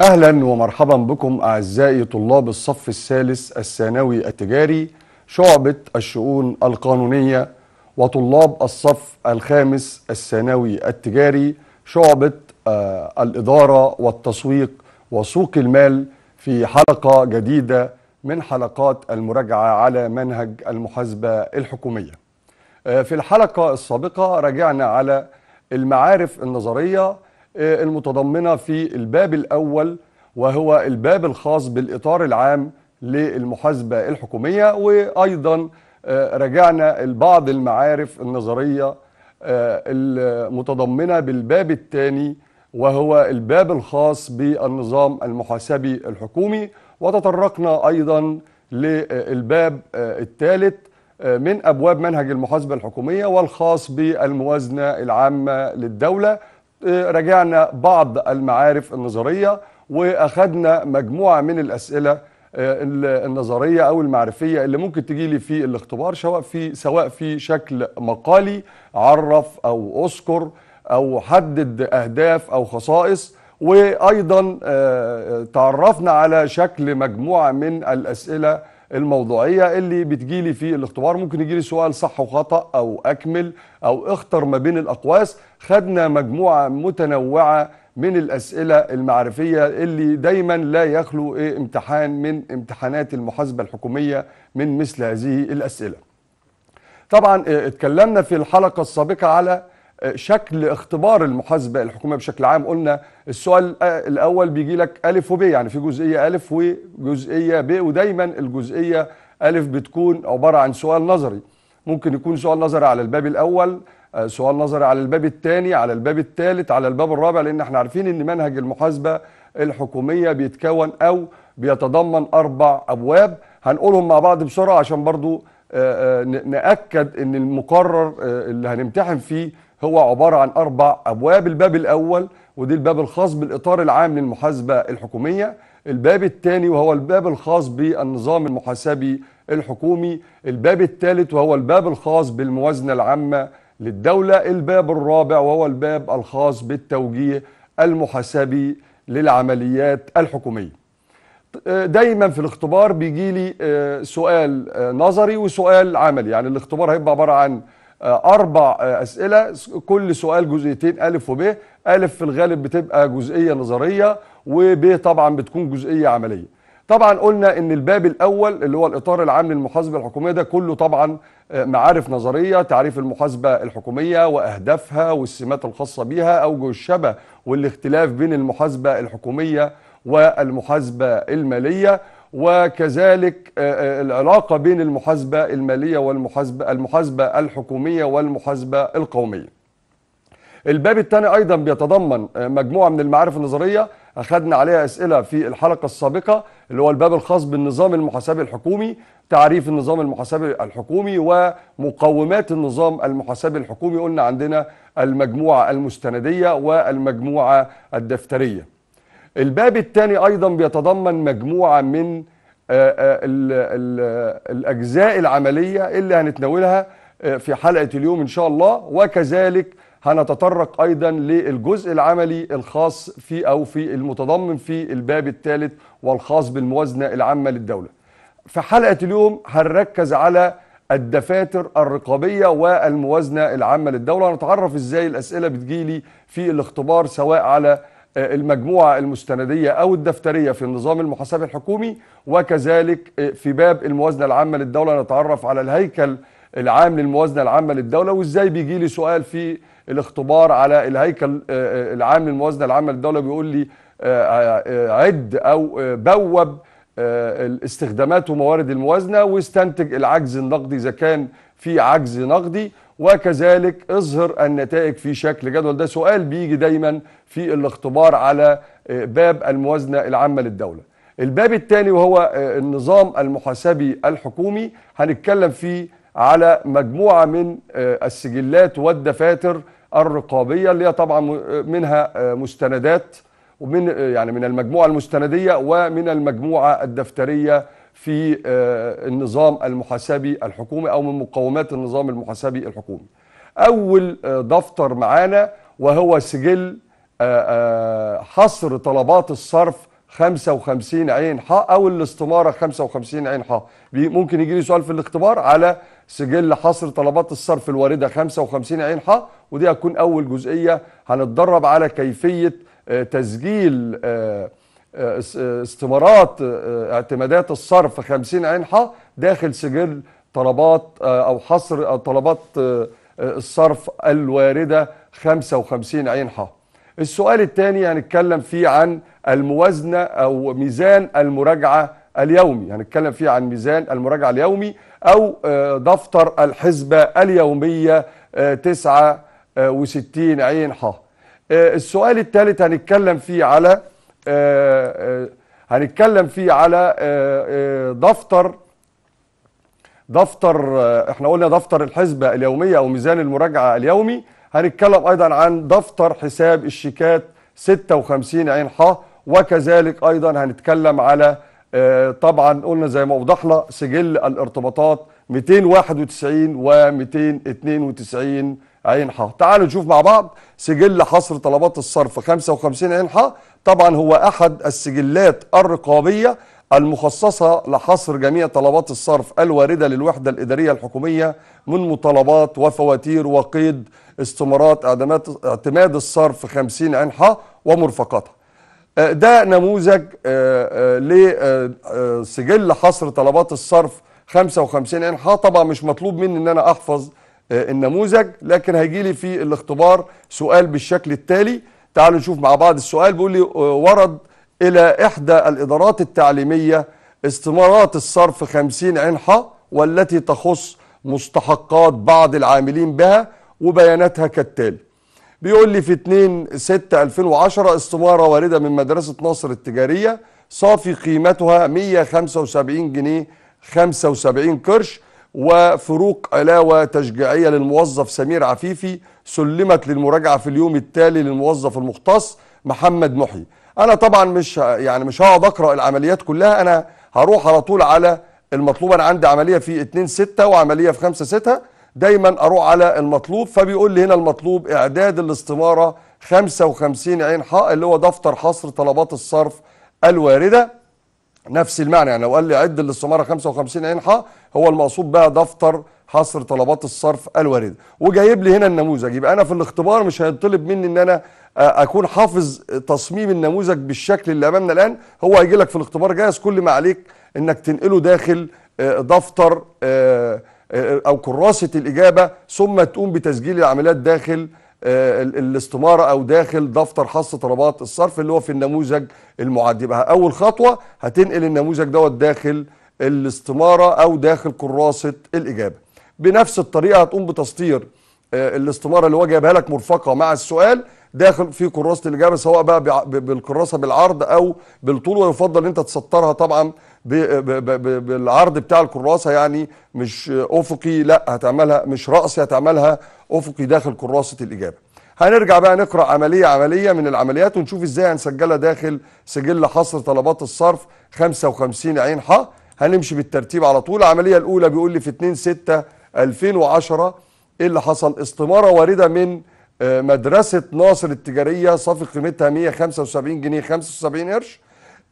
اهلا ومرحبا بكم اعزائي طلاب الصف الثالث الثانوي التجاري شعبه الشؤون القانونيه وطلاب الصف الخامس الثانوي التجاري شعبه آه، الاداره والتسويق وسوق المال في حلقه جديده من حلقات المراجعه على منهج المحاسبه الحكوميه. آه، في الحلقه السابقه راجعنا على المعارف النظريه آه، المتضمنة في الباب الأول وهو الباب الخاص بالإطار العام للمحاسبة الحكومية وأيضا آه، رجعنا البعض المعارف النظرية آه، المتضمنة بالباب الثاني وهو الباب الخاص بالنظام المحاسبي الحكومي وتطرقنا أيضا للباب الثالث من أبواب منهج المحاسبة الحكومية والخاص بالموازنة العامة للدولة راجعنا بعض المعارف النظرية وأخذنا مجموعة من الأسئلة آه، النظرية أو المعرفية اللي ممكن تجي لي في الاختبار سواء في سواء في شكل مقالي عرف أو أذكر أو حدد أهداف أو خصائص وأيضا آه، تعرفنا على شكل مجموعة من الأسئلة الموضوعيه اللي بتجيلي في الاختبار ممكن يجيلي سؤال صح وخطا او اكمل او اختر ما بين الاقواس خدنا مجموعه متنوعه من الاسئله المعرفيه اللي دايما لا يخلو إيه امتحان من امتحانات المحاسبه الحكوميه من مثل هذه الاسئله طبعا آه، اتكلمنا في الحلقه السابقه على شكل اختبار المحاسبه الحكوميه بشكل عام قلنا السؤال الاول بيجي لك الف وب يعني في جزئيه الف وجزئيه ب ودايما الجزئيه الف بتكون عباره عن سؤال نظري ممكن يكون سؤال نظري على الباب الاول آه، سؤال نظري على الباب الثاني على الباب الثالث على الباب الرابع لان احنا عارفين ان منهج المحاسبه الحكوميه بيتكون او بيتضمن اربع ابواب هنقولهم مع بعض بسرعه عشان برضو آه، آه، ناكد ان المقرر اللي هنمتحن فيه هو عبارة عن أربع أبواب الباب الأول ودي الباب الخاص بالإطار العام للمحاسبة الحكومية الباب الثاني وهو الباب الخاص بالنظام المحاسبي الحكومي الباب الثالث وهو الباب الخاص بالموازنة العامة للدولة الباب الرابع وهو الباب الخاص بالتوجيه المحاسبي للعمليات الحكومية دايما في الاختبار بيجي لي آه، سؤال آه، نظري وسؤال عملي يعني الاختبار هيبقى عبارة عن آه، اربع آه، اسئله كل سؤال جزئيتين الف وب الف في الغالب بتبقى جزئيه نظريه وب طبعا بتكون جزئيه عمليه طبعا قلنا ان الباب الاول اللي هو الاطار العام للمحاسبه الحكوميه ده كله طبعا آه، معارف نظريه تعريف المحاسبه الحكوميه واهدافها والسمات الخاصه بها اوجه الشبه والاختلاف بين المحاسبه الحكوميه والمحاسبه الماليه وكذلك آه، آه، العلاقة بين المحاسبة المالية والمحاسبة المحاسبة الحكومية والمحاسبة القومية الباب الثاني أيضا بيتضمن آه، مجموعة من المعارف النظرية أخذنا عليها أسئلة في الحلقة السابقة اللي هو الباب الخاص بالنظام المحاسبي الحكومي تعريف النظام المحاسبي الحكومي ومقومات النظام المحاسبي الحكومي قلنا عندنا المجموعة المستندية والمجموعة الدفترية الباب الثاني ايضا بيتضمن مجموعه من آه، آه، الاجزاء العمليه اللي هنتناولها آه، في حلقه اليوم ان شاء الله وكذلك هنتطرق ايضا للجزء العملي الخاص في او في المتضمن في الباب الثالث والخاص بالموازنه العامه للدوله. في حلقه اليوم هنركز على الدفاتر الرقابيه والموازنه العامه للدوله هنتعرف ازاي الاسئله بتجيلي في الاختبار سواء على المجموعة المستندية أو الدفترية في النظام المحاسبي الحكومي وكذلك في باب الموازنة العامة للدولة نتعرف على الهيكل العام للموازنة العامة للدولة وإزاي بيجي لي سؤال في الاختبار على الهيكل آه، آه، العام للموازنة العامة للدولة بيقول لي آه، عد أو بوب استخدامات وموارد الموازنة واستنتج العجز النقدي إذا كان في عجز نقدي وكذلك اظهر النتائج في شكل جدول ده سؤال بيجي دايما في الاختبار على آه، باب الموازنة العامة للدولة الباب الثاني وهو آه، النظام المحاسبي الحكومي هنتكلم فيه على مجموعة من آه، السجلات والدفاتر الرقابية اللي هي طبعا منها مستندات ومن يعني من المجموعة المستندية ومن المجموعة الدفترية في آه، النظام المحاسبي الحكومي او من مقومات النظام المحاسبي الحكومي اول آه، دفتر معانا وهو سجل آه، حصر طلبات الصرف 55 عين ح او الاستماره 55 عين ح ممكن يجي لي سؤال في الاختبار على سجل حصر طلبات الصرف الوارده 55 عين ح ودي هتكون اول جزئيه هنتدرب على كيفيه تسجيل استمارات اعتمادات الصرف 50 أنحة داخل سجل طلبات آه، أو حصر آه، طلبات آه، الصرف الواردة 55 أنحة السؤال الثاني هنتكلم فيه عن الموازنة أو ميزان المراجعة اليومي هنتكلم فيه عن ميزان المراجعة اليومي أو دفتر الحسبة اليومية 69 عين السؤال الثالث هنتكلم فيه على آه، آه، هنتكلم فيه على آه، دفتر دفتر احنا قلنا دفتر الحسبة اليومية او ميزان المراجعة اليومي هنتكلم ايضا عن دفتر حساب الشيكات 56 عين ح وكذلك ايضا هنتكلم على طبعا قلنا زي ما اوضحنا سجل الارتباطات 291 و 292 عين ح تعالوا نشوف مع بعض سجل حصر طلبات الصرف 55 عين ح طبعا هو احد السجلات الرقابيه المخصصه لحصر جميع طلبات الصرف الوارده للوحده الاداريه الحكوميه من مطالبات وفواتير وقيد استمارات اعتماد الصرف 50 عنحه ومرفقاتها. آه، ده نموذج آه، آه، لسجل حصر طلبات الصرف 55 عنحه طبعا مش مطلوب مني ان انا احفظ النموذج لكن هيجي لي في الاختبار سؤال بالشكل التالي تعالوا نشوف مع بعض السؤال بيقول لي آه، ورد إلى إحدى الإدارات التعليمية استمارات الصرف 50 ح والتي تخص مستحقات بعض العاملين بها وبياناتها كالتالي بيقول لي في 2 6 2010 استمارة واردة من مدرسة ناصر التجارية صافي قيمتها 175 جنيه 75 قرش وفروق علاوة تشجيعية للموظف سمير عفيفي سلمت للمراجعة في اليوم التالي للموظف المختص محمد محي انا طبعا مش يعني مش هقعد اقرا العمليات كلها انا هروح على طول على المطلوب انا عندي عمليه في 2 6 وعمليه في 5 6 دايما اروح على المطلوب فبيقول لي هنا المطلوب اعداد الاستماره 55 عين حق اللي هو دفتر حصر طلبات الصرف الوارده نفس المعنى يعني لو قال لي عد الاستماره 55 عين هو المقصود بها دفتر حصر طلبات الصرف الوارده وجايب لي هنا النموذج يبقى انا في الاختبار مش هيطلب مني ان انا آه، اكون حافظ تصميم النموذج بالشكل اللي امامنا الان هو هيجي لك في الاختبار جاهز كل ما عليك انك تنقله داخل آه، دفتر آه، او كراسه الاجابه ثم تقوم بتسجيل العمليات داخل آه، الاستماره او داخل دفتر حصه طلبات الصرف اللي هو في النموذج المعد يبقى اول خطوه هتنقل النموذج دوت داخل الاستماره او داخل كراسه الاجابه بنفس الطريقه هتقوم بتسطير آه، الاستماره اللي هو جايبها لك مرفقه مع السؤال داخل في كراسه الاجابه سواء بقى بالكراسه بالعرض او بالطول ويفضل ان انت تسطرها طبعا بالعرض بتاع الكراسه يعني مش افقي لا هتعملها مش راسي هتعملها افقي داخل كراسه الاجابه. هنرجع بقى نقرا عمليه عمليه من العمليات ونشوف ازاي هنسجلها داخل سجل حصر طلبات الصرف 55 عين ح هنمشي بالترتيب على طول العمليه الاولى بيقول لي في 2 6 2010 ايه اللي حصل استماره وارده من آه، مدرسه ناصر التجاريه صافي قيمتها 175 جنيه 75 قرش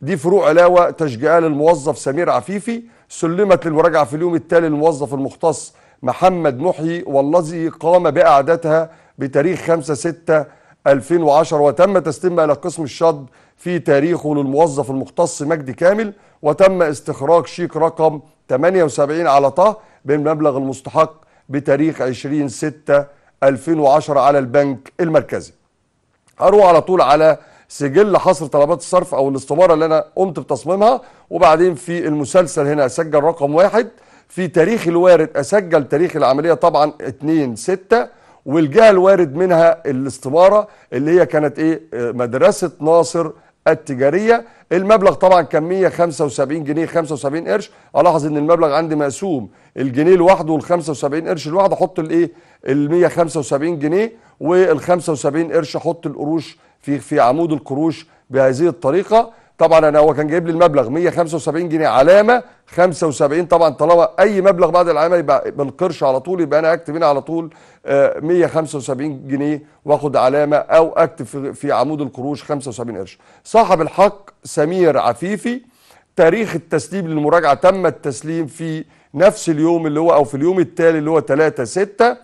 دي فروع علاوه تشجيعيه للموظف سمير عفيفي سلمت للمراجعه في اليوم التالي للموظف المختص محمد محيي والذي قام باعادتها بتاريخ 5 6 2010 وتم تسليمها الى قسم الشد في تاريخه للموظف المختص مجدي كامل وتم استخراج شيك رقم 78 على طه بالمبلغ المستحق بتاريخ 20 6 2010 على البنك المركزي هروح على طول على سجل حصر طلبات الصرف او الاستماره اللي انا قمت بتصميمها وبعدين في المسلسل هنا اسجل رقم واحد في تاريخ الوارد اسجل تاريخ العمليه طبعا 2 6 والجهه الوارد منها الاستماره اللي هي كانت ايه مدرسه ناصر التجاريه المبلغ طبعا كان 175 جنيه 75 قرش الاحظ ان المبلغ عندي مقسوم الجنيه لوحده وال 75 قرش لوحده احط الايه ال 175 جنيه وال 75 قرش احط القروش في في عمود القروش بهذه الطريقه طبعا انا هو كان جايب لي المبلغ 175 جنيه علامه 75 طبعا طالما اي مبلغ بعد العلامه يبقى بالقرش على طول يبقى انا اكتب هنا على طول 175 آه، جنيه واخد علامه او اكتب في عمود القروش 75 قرش. صاحب الحق سمير عفيفي تاريخ التسليم للمراجعه تم التسليم في نفس اليوم اللي هو او في اليوم التالي اللي هو 3 6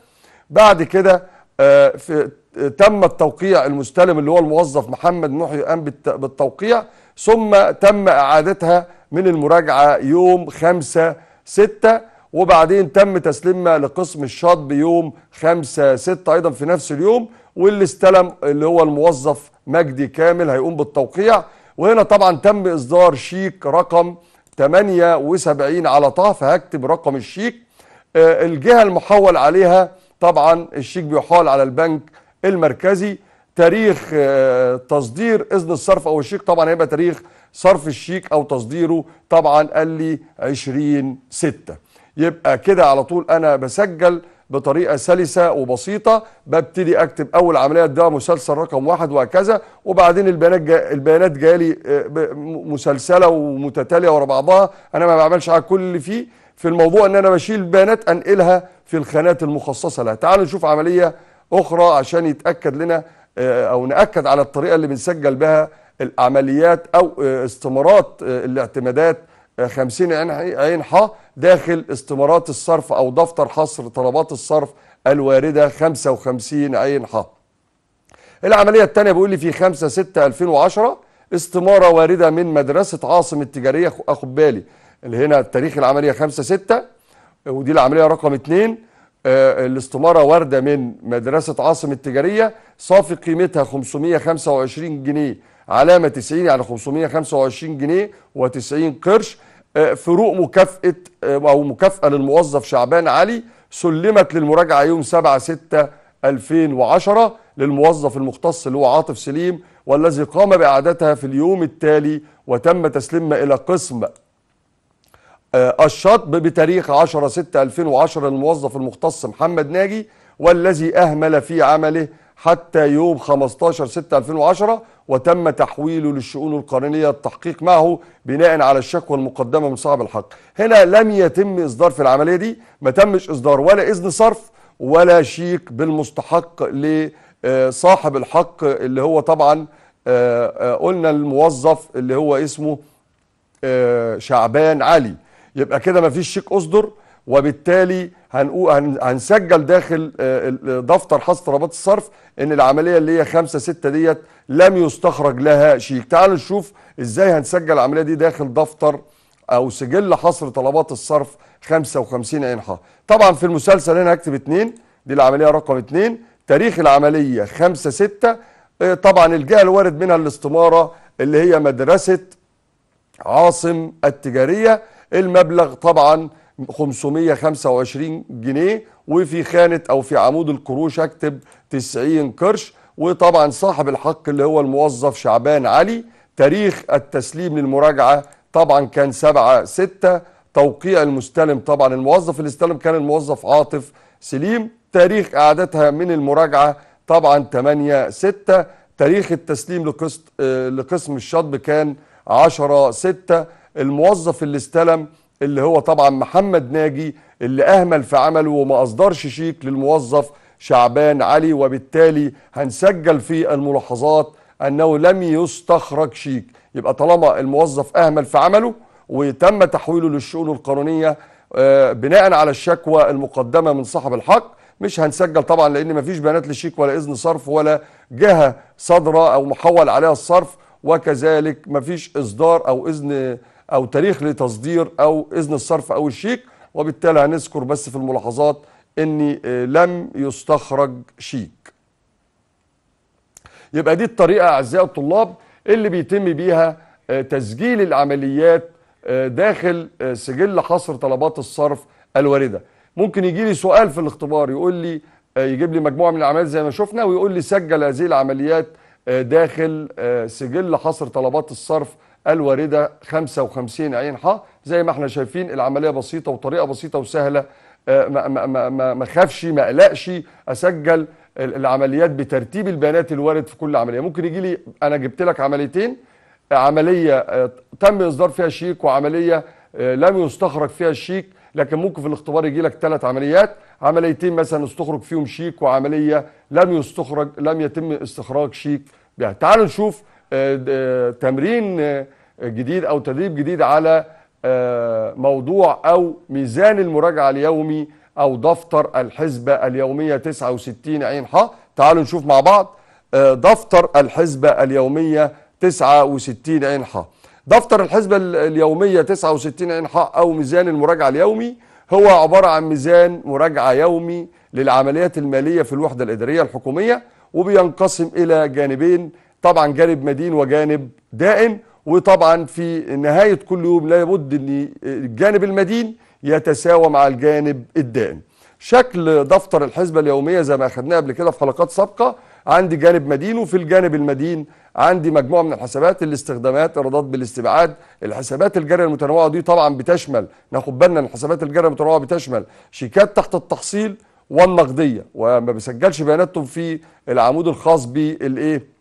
بعد كده آه، في تم التوقيع المستلم اللي هو الموظف محمد محي قام بالتوقيع ثم تم اعادتها من المراجعه يوم 5 6 وبعدين تم تسليمها لقسم الشطب يوم 5 6 ايضا في نفس اليوم واللي استلم اللي هو الموظف مجدي كامل هيقوم بالتوقيع وهنا طبعا تم اصدار شيك رقم 78 على طه فهكتب رقم الشيك آه، الجهه المحول عليها طبعا الشيك بيحال على البنك المركزي تاريخ آه، تصدير اذن الصرف او الشيك طبعا هيبقى تاريخ صرف الشيك او تصديره طبعا قال لي 20 6 يبقى كده على طول انا بسجل بطريقه سلسه وبسيطه ببتدي اكتب اول عمليه ده مسلسل رقم واحد وهكذا وبعدين البيانات جا البيانات جالي آه، مسلسله ومتتاليه ورا بعضها انا ما بعملش على كل اللي فيه في الموضوع ان انا بشيل البيانات انقلها في الخانات المخصصه لها تعالوا نشوف عمليه اخرى عشان يتاكد لنا آه، او ناكد على الطريقه اللي بنسجل بها العمليات او آه، استمارات آه، الاعتمادات 50 عين ح داخل استمارات الصرف او دفتر حصر طلبات الصرف الوارده 55 عين ح العمليه الثانيه بيقول لي في 5 6 2010 استماره وارده من مدرسه عاصم التجاريه اخد بالي اللي هنا تاريخ العمليه 5 6 ودي العمليه رقم اثنين آه، الاستماره وارده من مدرسه عاصم التجاريه صافي قيمتها 525 جنيه علامه 90 يعني 525 جنيه و90 قرش آه، فروق مكافاه آه، او مكافاه للموظف شعبان علي سلمت للمراجعه يوم 7 6 2010 للموظف المختص اللي هو عاطف سليم والذي قام باعادتها في اليوم التالي وتم تسليمها الى قسم آه، الشطب بتاريخ 10 6 2010 للموظف المختص محمد ناجي والذي أهمل في عمله حتى يوم 15 6 2010 وتم تحويله للشؤون القانونية التحقيق معه بناء على الشكوى المقدمة من صاحب الحق هنا لم يتم إصدار في العملية دي ما تمش إصدار ولا إذن صرف ولا شيك بالمستحق لصاحب آه، الحق اللي هو طبعا آه، قلنا الموظف اللي هو اسمه شعبان علي يبقى كده مفيش شيك اصدر وبالتالي هنسجل داخل آه، دفتر حصر رباط الصرف ان العمليه اللي هي 5 6 ديت لم يستخرج لها شيك تعالوا نشوف ازاي هنسجل العمليه دي داخل دفتر او سجل حصر طلبات الصرف 55 عين ح طبعا في المسلسل هنا هكتب 2 دي العمليه رقم 2 تاريخ العمليه 5 6 آه، طبعا الجهه الوارد منها الاستماره اللي هي مدرسه عاصم التجاريه المبلغ طبعا 525 جنيه وفي خانة أو في عمود القروش أكتب 90 قرش وطبعا صاحب الحق اللي هو الموظف شعبان علي تاريخ التسليم للمراجعة طبعا كان 7 6 توقيع المستلم طبعا الموظف اللي استلم كان الموظف عاطف سليم تاريخ إعادتها من المراجعة طبعا 8 6 تاريخ التسليم لقسط آه، لقسم الشطب كان 10 6 الموظف اللي استلم اللي هو طبعا محمد ناجي اللي اهمل في عمله وما اصدرش شيك للموظف شعبان علي وبالتالي هنسجل في الملاحظات انه لم يستخرج شيك يبقى طالما الموظف اهمل في عمله وتم تحويله للشؤون القانونيه آه، بناء على الشكوى المقدمه من صاحب الحق مش هنسجل طبعا لان مفيش بيانات للشيك ولا اذن صرف ولا جهه صادره او محول عليها الصرف وكذلك مفيش اصدار او اذن او تاريخ لتصدير او اذن الصرف او الشيك وبالتالي هنذكر بس في الملاحظات ان آه، لم يستخرج شيك يبقى دي الطريقه اعزائي الطلاب اللي بيتم بيها آه، تسجيل العمليات آه، داخل سجل حصر طلبات الصرف الوارده ممكن يجي لي سؤال في الاختبار يقول لي يجيب لي مجموعه من العمليات زي ما شفنا ويقول لي سجل هذه العمليات داخل سجل حصر طلبات الصرف الواردة 55 عين ح زي ما احنا شايفين العملية بسيطة وطريقة بسيطة وسهلة آه، ما, ما, ما, ما خافش ما قلقش اسجل العمليات بترتيب البيانات الوارد في كل عملية ممكن يجي لي انا جبت لك عمليتين عملية آه، تم اصدار فيها شيك وعملية آه، لم يستخرج فيها الشيك لكن ممكن في الاختبار يجي لك ثلاث عمليات عمليتين مثلا استخرج فيهم شيك وعملية لم يستخرج لم يتم استخراج شيك بها تعالوا نشوف آه، تمرين آه، جديد او تدريب جديد على آه، موضوع او ميزان المراجعه اليومي او دفتر الحسبه اليوميه 69 عين ح تعالوا نشوف مع بعض دفتر الحسبه اليوميه 69 عين ح دفتر الحسبه اليوميه 69 عين ح او ميزان المراجعه اليومي هو عباره عن ميزان مراجعه يومي للعمليات الماليه في الوحده الاداريه الحكوميه وبينقسم الى جانبين طبعا جانب مدين وجانب دائم وطبعا في نهاية كل يوم لابد أن الجانب المدين يتساوى مع الجانب الدائم شكل دفتر الحسبة اليومية زي ما أخذناه قبل كده في حلقات سابقة عندي جانب مدين وفي الجانب المدين عندي مجموعة من الحسابات الاستخدامات ايرادات بالاستبعاد الحسابات الجارية المتنوعة دي طبعا بتشمل ناخد بالنا ان الحسابات الجارية المتنوعة بتشمل شيكات تحت التحصيل والنقدية وما بسجلش بياناتهم في العمود الخاص بالايه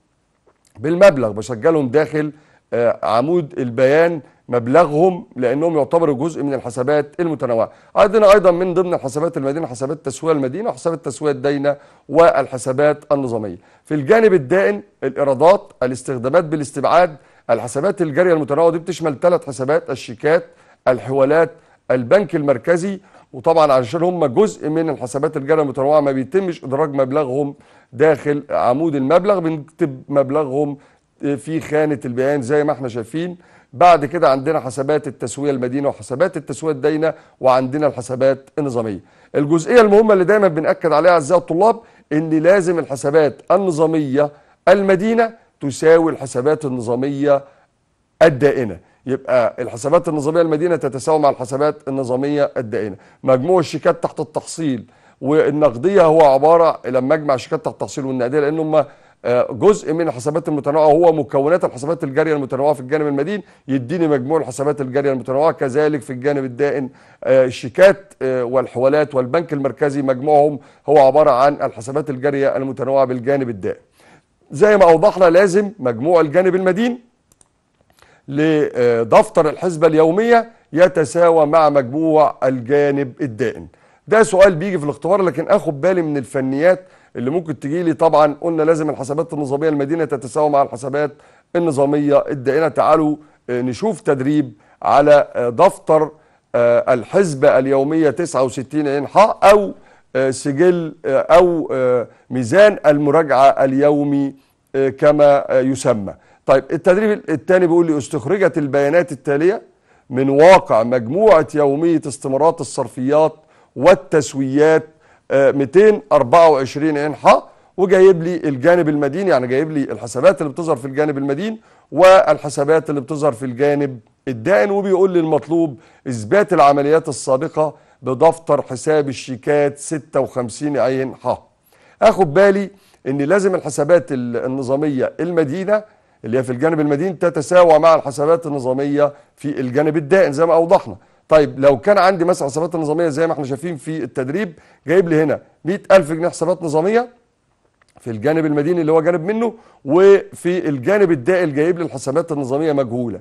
بالمبلغ بسجلهم داخل آه، عمود البيان مبلغهم لانهم يعتبروا جزء من الحسابات المتنوعه. عندنا ايضا من ضمن الحسابات المدينه حسابات تسويه المدينه وحسابات تسويه الدينه والحسابات النظاميه. في الجانب الدائن الايرادات، الاستخدامات بالاستبعاد، الحسابات الجاريه المتنوعه دي بتشمل ثلاث حسابات الشيكات، الحوالات، البنك المركزي وطبعا علشان هم جزء من الحسابات الجاريه المتنوعه ما بيتمش ادراج مبلغهم داخل عمود المبلغ بنكتب مبلغهم في خانه البيان زي ما احنا شايفين بعد كده عندنا حسابات التسويه المدينه وحسابات التسويه الداينه وعندنا الحسابات النظاميه الجزئيه المهمه اللي دايما بناكد عليها اعزائي الطلاب ان لازم الحسابات النظاميه المدينه تساوي الحسابات النظاميه الدائنه يبقى الحسابات النظاميه المدينه تتساوى مع الحسابات النظاميه الدائنه مجموع الشيكات تحت التحصيل والنقديه هو عباره لما اجمع شيكات تحت التحصيل والنقديه لان هم آه، جزء من الحسابات المتنوعه هو مكونات الحسابات الجاريه المتنوعه في الجانب المدين يديني مجموع الحسابات الجاريه المتنوعه كذلك في الجانب الدائن آه، الشيكات آه، والحوالات والبنك المركزي مجموعهم هو عباره عن الحسابات الجاريه المتنوعه بالجانب الدائن زي ما اوضحنا لازم مجموع الجانب المدين لدفتر الحسبة اليومية يتساوى مع مجموع الجانب الدائن ده سؤال بيجي في الاختبار لكن اخد بالي من الفنيات اللي ممكن تجي لي طبعا قلنا لازم الحسابات النظامية المدينة تتساوى مع الحسابات النظامية الدائنة تعالوا آه، نشوف تدريب على آه، دفتر آه، الحسبة اليومية 69 عين حاء أو سجل أو ميزان المراجعة اليومي كما يسمى طيب التدريب الثاني بيقول لي استخرجت البيانات التالية من واقع مجموعة يومية استمارات الصرفيات والتسويات 224 آه، انحاء وجايب لي الجانب المدين يعني جايب لي الحسابات اللي بتظهر في الجانب المدين والحسابات اللي بتظهر في الجانب الدائن وبيقول لي المطلوب اثبات العمليات السابقه بدفتر حساب الشيكات 56 عين ح اخد بالي ان لازم الحسابات النظاميه المدينه اللي هي في الجانب المدين تتساوى مع الحسابات النظامية في الجانب الدائن زي ما أوضحنا طيب لو كان عندي مثلا حسابات نظامية زي ما احنا شايفين في التدريب جايب لي هنا 100000 جنيه حسابات نظامية في الجانب المديني اللي هو جانب منه وفي الجانب الدائل جايب لي الحسابات النظامية مجهولة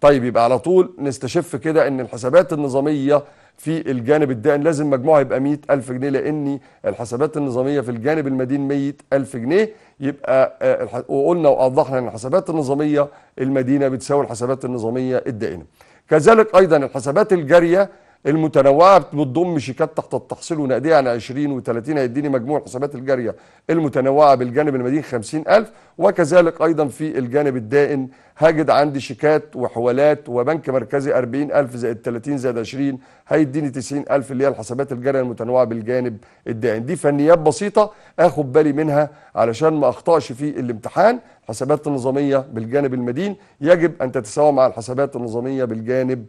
طيب يبقى على طول نستشف كده ان الحسابات النظامية في الجانب الدائن لازم مجموعه يبقى 100000 جنيه لان الحسابات النظاميه في الجانب المدين 100000 جنيه يبقى آه، وقلنا واوضحنا ان الحسابات النظاميه المدينه بتساوي الحسابات النظاميه الدائنه. كذلك ايضا الحسابات الجاريه المتنوعه بتضم شيكات تحت التحصيل ونقديه عن 20 و30 هيديني مجموع الحسابات الجاريه المتنوعه بالجانب المدين 50000 وكذلك ايضا في الجانب الدائن هجد عندي شيكات وحوالات وبنك مركزي 40000 زائد 30 زائد 20 هيديني 90000 اللي هي الحسابات الجاريه المتنوعه بالجانب الدائن دي فنيات بسيطه اخد بالي منها علشان ما اخطاش في الامتحان الحسابات النظاميه بالجانب المدين يجب ان تتساوى مع الحسابات النظاميه بالجانب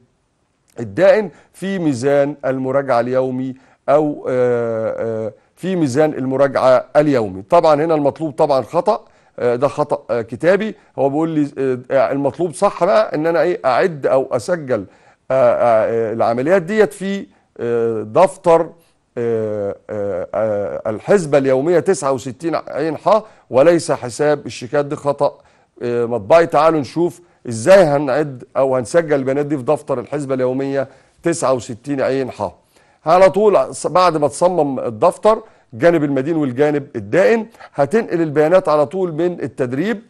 الدائن في ميزان المراجعة اليومي أو آه، آه، في ميزان المراجعة اليومي طبعا هنا المطلوب طبعا خطأ آه، ده خطأ كتابي هو بيقول لي المطلوب صح بقى ان انا ايه اعد او اسجل العمليات ديت في دفتر الحسبة اليومية 69 عين ح وليس حساب الشيكات دي خطأ مطبعي تعالوا نشوف ازاي هنعد او هنسجل البيانات دي في دفتر الحسبه اليوميه 69 عين ح على طول بعد ما تصمم الدفتر الجانب المدين والجانب الدائن هتنقل البيانات على طول من التدريب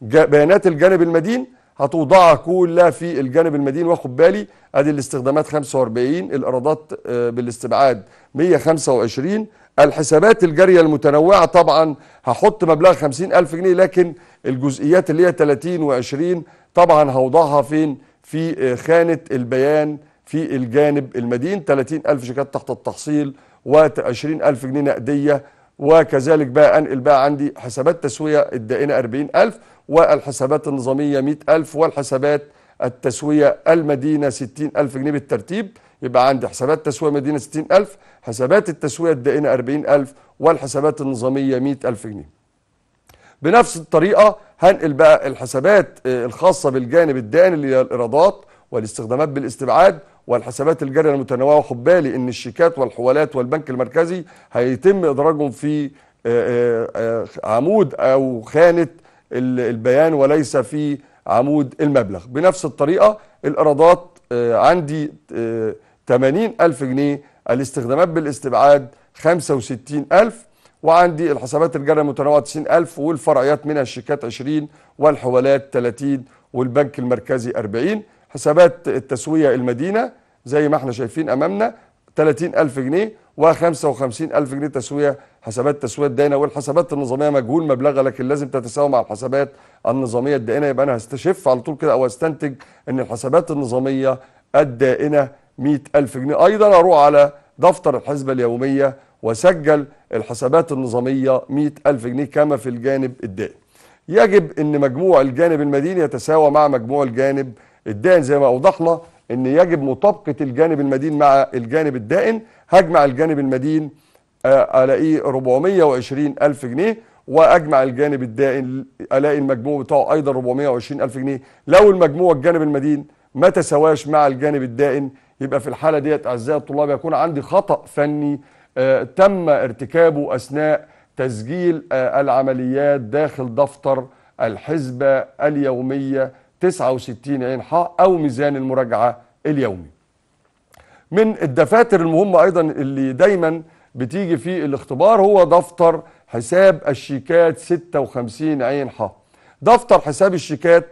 بيانات الجانب المدين هتوضعها كلها في الجانب المدين واخد بالي ادي الاستخدامات 45 الايرادات آه، بالاستبعاد 125 الحسابات الجاريه المتنوعه طبعا هحط مبلغ 50000 جنيه لكن الجزئيات اللي هي 30 و20 طبعا هوضعها فين في آه، خانه البيان في الجانب المدين 30000 شيكات تحت التحصيل و20000 جنيه نقديه وكذلك بقى انقل بقى عندي حسابات تسويه الدائنه 40000 والحسابات النظاميه 100000 والحسابات التسويه المدينه 60000 جنيه بالترتيب يبقى عندي حسابات تسويه مدينه 60000 حسابات التسويه الدائنه 40000 والحسابات النظاميه 100000 جنيه بنفس الطريقه هنقل بقى الحسابات آه، الخاصة بالجانب الداني اللي هي الإيرادات والاستخدامات بالاستبعاد والحسابات الجارية المتنوعة وخد بالي إن الشيكات والحوالات والبنك المركزي هيتم إدراجهم في آه، آه، عمود أو خانة البيان وليس في عمود المبلغ بنفس الطريقة الإيرادات عندي 80 ألف جنيه الاستخدامات بالاستبعاد 65 ألف وعندي الحسابات الجاريه المتنوعه 90000 والفرعيات منها الشيكات 20 والحوالات 30 والبنك المركزي 40 حسابات التسويه المدينه زي ما احنا شايفين امامنا 30000 جنيه و55000 جنيه تسويه حسابات تسويه الدائنه والحسابات النظاميه مجهول مبلغها لكن لازم تتساوى مع الحسابات النظاميه الدائنه يبقى انا هستشف على طول كده او استنتج ان الحسابات النظاميه الدائنه 100000 جنيه ايضا اروح على دفتر الحسبه اليوميه وسجل الحسابات النظامية 100 ألف جنيه كما في الجانب الدائم يجب أن مجموع الجانب المديني يتساوى مع مجموع الجانب الدائن زي ما أوضحنا أن يجب مطابقة الجانب المدين مع الجانب الدائن هجمع الجانب المدين آه، ألاقيه 420 ألف جنيه واجمع الجانب الدائن الاقي المجموع بتاعه ايضا 420 الف جنيه لو المجموع الجانب المدين ما تساواش مع الجانب الدائن يبقى في الحاله ديت اعزائي الطلاب يكون عندي خطا فني آه، تم ارتكابه أثناء تسجيل آه، العمليات داخل دفتر الحزبة اليومية 69 عين حاء أو ميزان المراجعة اليومي من الدفاتر المهمة أيضا اللي دايما بتيجي في الاختبار هو دفتر حساب الشيكات 56 عين حاء دفتر حساب الشيكات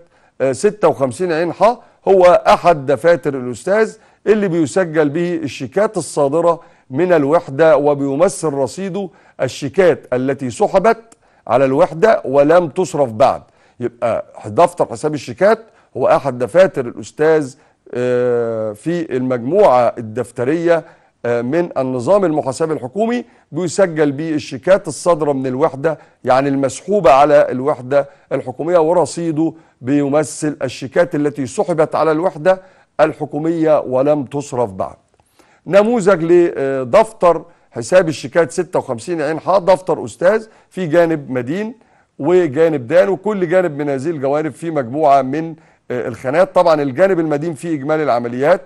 56 آه، عين حاء هو أحد دفاتر الأستاذ اللي بيسجل به الشيكات الصادرة من الوحدة وبيمثل رصيده الشيكات التي سحبت على الوحدة ولم تصرف بعد يبقى دفتر حساب الشيكات هو أحد دفاتر الأستاذ آه، في المجموعة الدفترية آه، من النظام المحاسبي الحكومي بيسجل به الشيكات الصادرة من الوحدة يعني المسحوبة على الوحدة الحكومية ورصيده بيمثل الشيكات التي سحبت على الوحدة الحكومية ولم تصرف بعد نموذج لدفتر حساب الشيكات 56 عين حاط دفتر استاذ في جانب مدين وجانب دان وكل جانب من هذه الجوانب فيه مجموعه من آه، الخانات طبعا الجانب المدين فيه اجمالي العمليات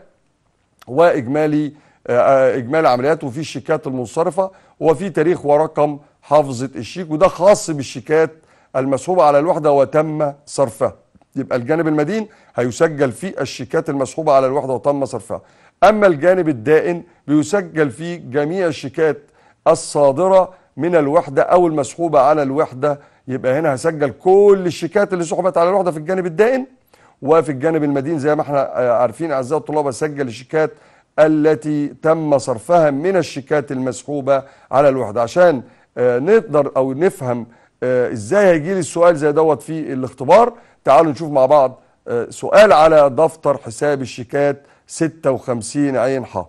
واجمالي آه، آه، اجمالي العمليات وفي الشيكات المنصرفه وفي تاريخ ورقم حافظه الشيك وده خاص بالشيكات المسحوبه على الوحده وتم صرفها يبقى الجانب المدين هيسجل فيه الشيكات المسحوبه على الوحده وتم صرفها أما الجانب الدائن بيسجل فيه جميع الشيكات الصادرة من الوحدة أو المسحوبة على الوحدة يبقى هنا هسجل كل الشيكات اللي سحبت على الوحدة في الجانب الدائن وفي الجانب المدين زي ما احنا عارفين أعزائي الطلاب هسجل الشيكات التي تم صرفها من الشيكات المسحوبة على الوحدة عشان آه، نقدر أو نفهم آه، ازاي هيجي لي السؤال زي دوت في الاختبار تعالوا نشوف مع بعض آه، سؤال على دفتر حساب الشيكات 56 عين ح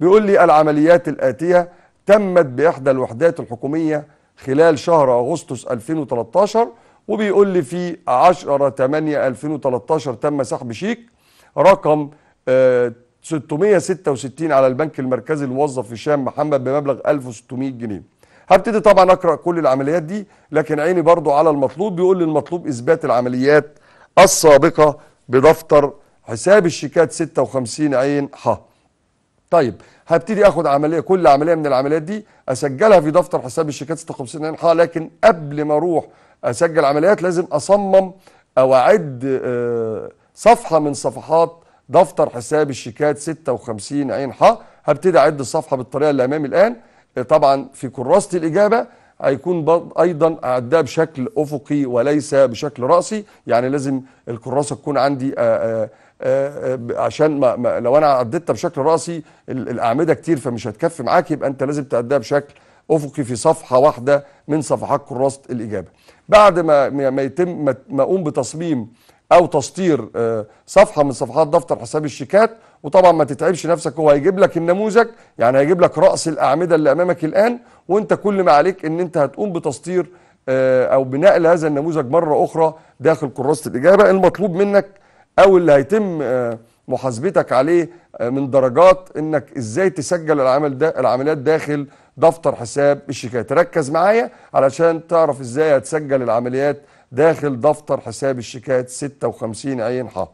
بيقول لي العمليات الآتية تمت بإحدى الوحدات الحكومية خلال شهر أغسطس 2013 وبيقول لي في 10 8 2013 تم سحب شيك رقم 666 آه، على البنك المركزي الموظف هشام محمد بمبلغ 1600 جنيه هبتدي طبعا اقرا كل العمليات دي لكن عيني برضو على المطلوب بيقول لي المطلوب اثبات العمليات السابقه بدفتر حساب الشيكات 56 عين ح طيب هبتدي اخد عمليه كل عمليه من العمليات دي اسجلها في دفتر حساب الشيكات 56 عين ح لكن قبل ما اروح اسجل عمليات لازم اصمم او اعد آه، صفحه من صفحات دفتر حساب الشيكات 56 عين ح هبتدي اعد الصفحه بالطريقه اللي امامي الان آه، طبعا في كراسه الاجابه هيكون ايضا اعدها بشكل افقي وليس بشكل راسي يعني لازم الكراسه تكون عندي آآ آه، آآ آه، آه، عشان ما ما لو انا عديتها بشكل راسي الاعمده كتير فمش هتكفي معاك يبقى انت لازم تعدها بشكل افقي في صفحه واحده من صفحات كراسه الاجابه. بعد ما ما يتم ما اقوم بتصميم او تسطير آه، صفحه من صفحات دفتر حساب الشيكات وطبعا ما تتعبش نفسك هو هيجيب لك النموذج يعني هيجيب لك راس الاعمده اللي امامك الان وانت كل ما عليك ان انت هتقوم بتسطير او بنقل هذا النموذج مره اخرى داخل كراسه الاجابه المطلوب منك او اللي هيتم آه، محاسبتك عليه آه، من درجات انك ازاي تسجل العمل ده العمليات داخل دفتر حساب الشيكات ركز معايا علشان تعرف ازاي هتسجل العمليات داخل دفتر حساب الشيكات 56 عين ح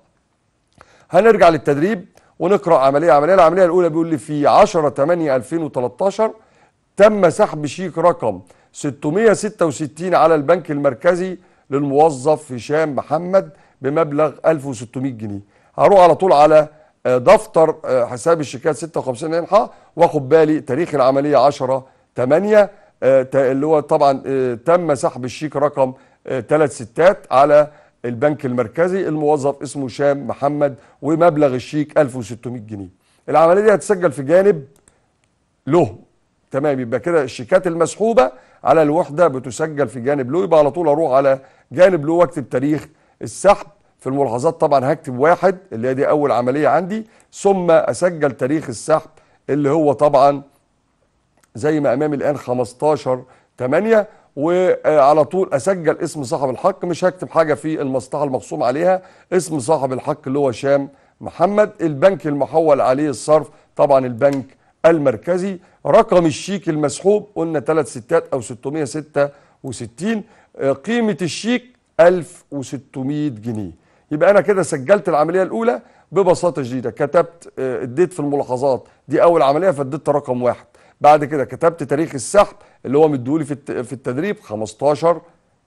هنرجع للتدريب ونقرا عمليه عمليه العمليه الاولى بيقول لي في 10 8 2013 تم سحب شيك رقم 666 على البنك المركزي للموظف هشام محمد بمبلغ 1600 جنيه هروح على طول على آه، دفتر آه، حساب الشيكات 56 انحاء واخد بالي تاريخ العمليه 10 8 آه، اللي هو طبعا تم سحب الشيك رقم ثلاث ستات على البنك المركزي الموظف اسمه هشام محمد ومبلغ الشيك 1600 جنيه العمليه دي هتسجل في جانب له تمام يبقى كده الشيكات المسحوبه على الوحده بتسجل في جانب له يبقى على طول اروح على جانب له واكتب تاريخ السحب في الملاحظات طبعا هكتب واحد اللي هي دي اول عمليه عندي ثم اسجل تاريخ السحب اللي هو طبعا زي ما امامي الان 15 8 وعلى طول اسجل اسم صاحب الحق مش هكتب حاجه في المصلحه المخصوم عليها اسم صاحب الحق اللي هو شام محمد البنك المحول عليه الصرف طبعا البنك المركزي رقم الشيك المسحوب قلنا 3 ستات او 666 قيمه الشيك 1600 جنيه يبقى انا كده سجلت العمليه الاولى ببساطه شديده كتبت آه، اديت في الملاحظات دي اول عمليه فاديت رقم واحد بعد كده كتبت تاريخ السحب اللي هو مديهولي في التدريب 15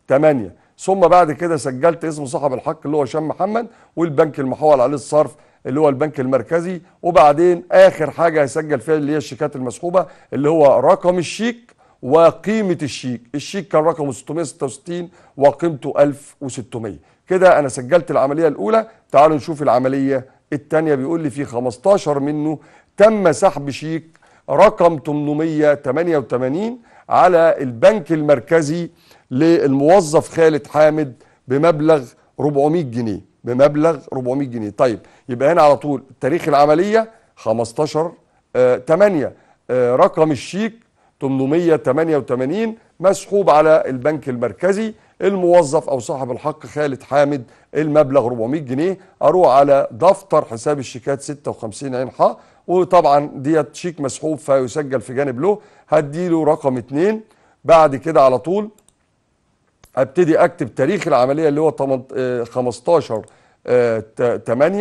8 ثم بعد كده سجلت اسم صاحب الحق اللي هو هشام محمد والبنك المحول عليه الصرف اللي هو البنك المركزي وبعدين اخر حاجه هسجل فيها اللي هي الشيكات المسحوبه اللي هو رقم الشيك وقيمه الشيك الشيك كان رقمه 666 وقيمته 1600 كده انا سجلت العمليه الاولى تعالوا نشوف العمليه الثانيه بيقول لي في 15 منه تم سحب شيك رقم 888 على البنك المركزي للموظف خالد حامد بمبلغ 400 جنيه بمبلغ 400 جنيه طيب يبقى هنا على طول تاريخ العمليه 15 8 آه، آه، رقم الشيك 888 مسحوب على البنك المركزي الموظف او صاحب الحق خالد حامد المبلغ 400 جنيه اروح على دفتر حساب الشيكات 56 عين ح وطبعا ديت شيك مسحوب فيسجل في جانب له هديله رقم 2 بعد كده على طول ابتدي اكتب تاريخ العمليه اللي هو 15 8 آه،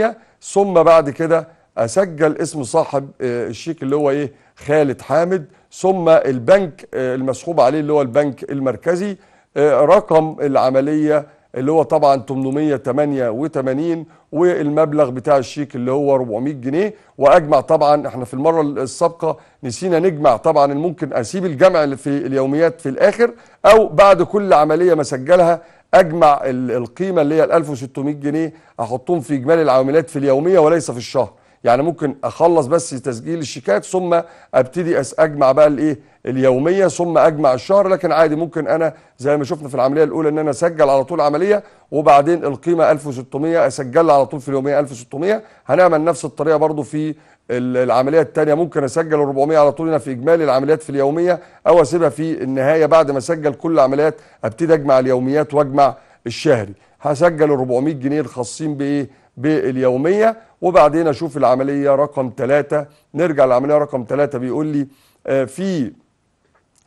آه، ثم بعد كده اسجل اسم صاحب آه، الشيك اللي هو ايه خالد حامد ثم البنك آه، المسحوب عليه اللي هو البنك المركزي آه، رقم العملية اللي هو طبعا 888 والمبلغ بتاع الشيك اللي هو 400 جنيه واجمع طبعا احنا في المره السابقه نسينا نجمع طبعا ممكن اسيب الجمع في اليوميات في الاخر او بعد كل عمليه ما سجلها اجمع القيمه اللي هي 1600 جنيه احطهم في اجمالي العاملات في اليوميه وليس في الشهر يعني ممكن اخلص بس تسجيل الشيكات ثم ابتدي اجمع بقى الايه اليوميه ثم اجمع الشهر لكن عادي ممكن انا زي ما شفنا في العمليه الاولى ان انا اسجل على طول عمليه وبعدين القيمه 1600 اسجلها على طول في اليوميه 1600 هنعمل نفس الطريقه برضو في العمليه الثانيه ممكن اسجل 400 على طول هنا في اجمالي العمليات في اليوميه او اسيبها في النهايه بعد ما اسجل كل عمليات ابتدي اجمع اليوميات واجمع الشهري هسجل ال 400 جنيه الخاصين بايه باليومية وبعدين أشوف العملية رقم ثلاثة نرجع للعملية رقم ثلاثة بيقول لي آه، في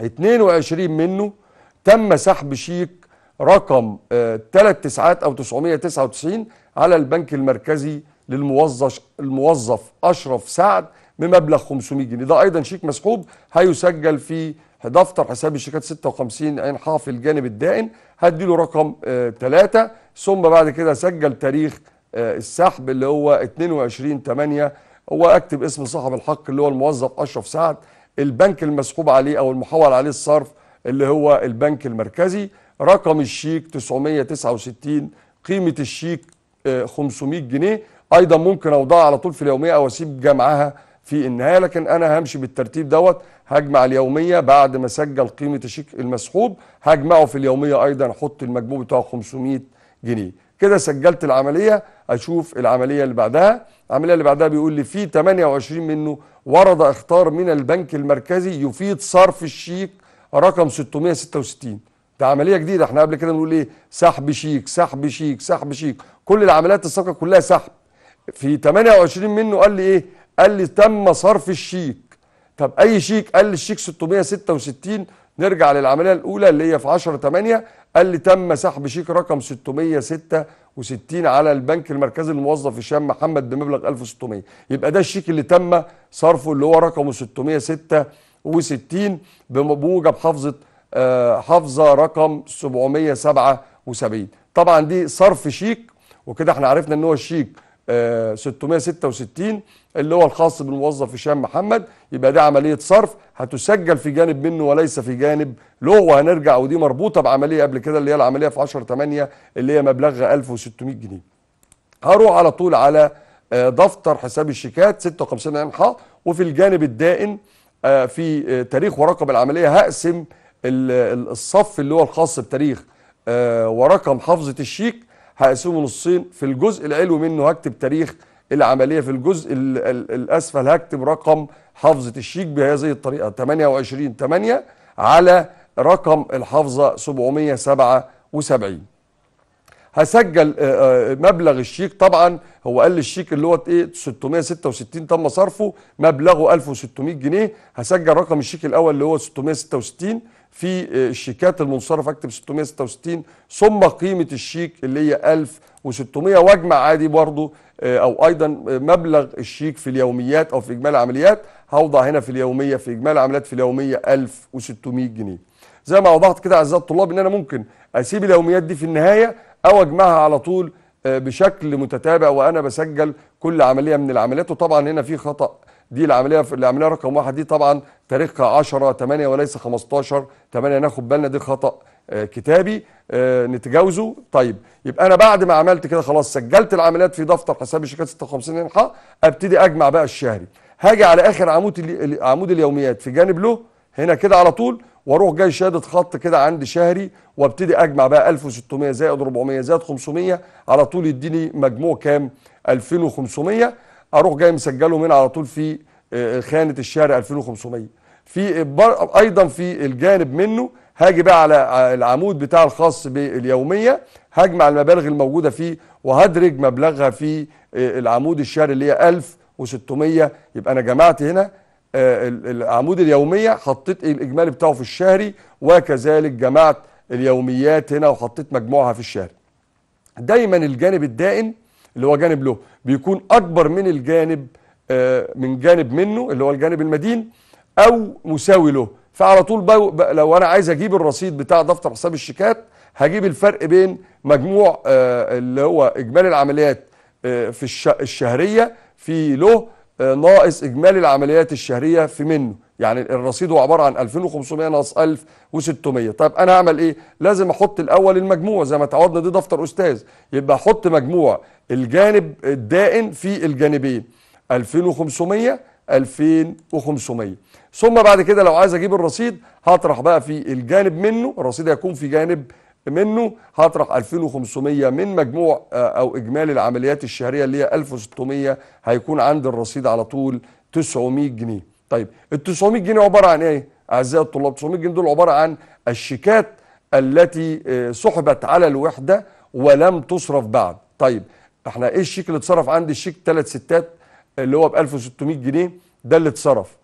22 منه تم سحب شيك رقم ثلاث آه، تسعات أو 999 على البنك المركزي للموظف الموظف أشرف سعد بمبلغ 500 جنيه ده أيضا شيك مسحوب هيسجل في دفتر حساب الشيكات 56 عين حافي الجانب الدائن هديله رقم ثلاثة آه، ثم بعد كده سجل تاريخ آه، السحب اللي هو 22 8 هو اكتب اسم صاحب الحق اللي هو الموظف اشرف سعد البنك المسحوب عليه او المحول عليه الصرف اللي هو البنك المركزي رقم الشيك 969 قيمه الشيك 500 آه، جنيه ايضا ممكن اوضعها على طول في اليوميه او اسيب جمعها في النهايه لكن انا همشي بالترتيب دوت هجمع اليوميه بعد ما اسجل قيمه الشيك المسحوب هجمعه في اليوميه ايضا احط المجموع بتاعه 500 جنيه كده سجلت العمليه اشوف العمليه اللي بعدها العمليه اللي بعدها بيقول لي في 28 منه ورد اختار من البنك المركزي يفيد صرف الشيك رقم 666 ده عمليه جديده احنا قبل كده بنقول ايه سحب شيك سحب شيك سحب شيك كل العمليات السابقه كلها سحب في 28 منه قال لي ايه قال لي تم صرف الشيك طب اي شيك قال لي الشيك 666 نرجع للعمليه الاولى اللي هي في 10 8 قال لي تم سحب شيك رقم 666 على البنك المركزي الموظف في الشام محمد بمبلغ 1600 يبقى ده الشيك اللي تم صرفه اللي هو رقمه 666 بموجب حفظه آه، حفظه رقم 777 طبعا دي صرف شيك وكده احنا عرفنا ان هو الشيك 666 آه، اللي هو الخاص بالموظف هشام محمد يبقى دي عمليه صرف هتسجل في جانب منه وليس في جانب له وهنرجع ودي مربوطه بعمليه قبل كده اللي هي العمليه في 10 8 اللي هي مبلغها 1600 جنيه. هروح على طول على آه، دفتر حساب الشيكات 56 حاء وفي الجانب الدائن آه، في تاريخ ورقم العمليه هقسم الصف اللي هو الخاص بتاريخ ورقم حفظه الشيك هقسمه نصين في الجزء العلوي منه هكتب تاريخ العمليه في الجزء الاسفل هكتب رقم حافظه الشيك بهذه الطريقه 28 8 على رقم الحافظه 777 هسجل آه، آه، مبلغ الشيك طبعا هو قال الشيك اللي هو ايه 666 تم صرفه مبلغه 1600 جنيه هسجل رقم الشيك الاول اللي هو 666 في آه، الشيكات المنصرف اكتب 666 ثم قيمه الشيك اللي هي 1600 واجمع عادي برضو آه، او ايضا آه، مبلغ الشيك في اليوميات او في اجمالي العمليات هوضع هنا في اليوميه في اجمالي العمليات في اليوميه 1600 جنيه زي ما وضحت كده اعزائي الطلاب ان انا ممكن اسيب اليوميات دي في النهايه او اجمعها على طول بشكل متتابع وانا بسجل كل عمليه من العمليات وطبعا هنا في خطا دي العمليه العمليه رقم واحد دي طبعا تاريخها 10 8 وليس 15 8 ناخد بالنا دي خطا آه، كتابي آه، نتجاوزه طيب يبقى انا بعد ما عملت كده خلاص سجلت العمليات في دفتر حساب شركة 56 انحاء ابتدي اجمع بقى الشهري هاجي على اخر عمود عمود اليوميات في جانب له هنا كده على طول واروح جاي شهاده خط كده عند شهري وابتدي اجمع بقى 1600 زائد 400 زائد 500 على طول يديني مجموع كام 2500 اروح جاي مسجله من على طول في آه، خانه الشارع 2500 في آه، ايضا في الجانب منه هاجي بقى على آه، العمود بتاع الخاص باليوميه هجمع المبالغ الموجوده فيه وهدرج مبلغها في العمود الشهري اللي هي 1600 يبقى انا جمعت هنا العمود اليوميه حطيت الاجمالي بتاعه في الشهري وكذلك جمعت اليوميات هنا وحطيت مجموعها في الشهري. دايما الجانب الدائن اللي هو جانب له بيكون اكبر من الجانب آه، من جانب منه اللي هو الجانب المدين او مساوي له فعلى طول لو انا عايز اجيب الرصيد بتاع دفتر حساب الشيكات هجيب الفرق بين مجموع آه، اللي هو اجمالي العمليات آه، في الشهريه في له ناقص اجمالي العمليات الشهريه في منه يعني الرصيد هو عباره عن 2500 ناقص 1600 طب انا اعمل ايه لازم احط الاول المجموع زي ما تعودنا دي دفتر استاذ يبقى احط مجموع الجانب الدائن في الجانبين 2500 2500 ثم بعد كده لو عايز اجيب الرصيد هطرح بقى في الجانب منه الرصيد هيكون في جانب منه هطرح 2500 من مجموع آه، او اجمالي العمليات الشهريه اللي هي 1600 هيكون عند الرصيد على طول 900 جنيه طيب ال 900 جنيه عباره عن ايه اعزائي الطلاب 900 جنيه دول عباره عن الشيكات التي آه، سحبت على الوحده ولم تصرف بعد طيب احنا ايه الشيك اللي اتصرف عندي الشيك ثلاث ستات اللي هو ب 1600 جنيه ده اللي اتصرف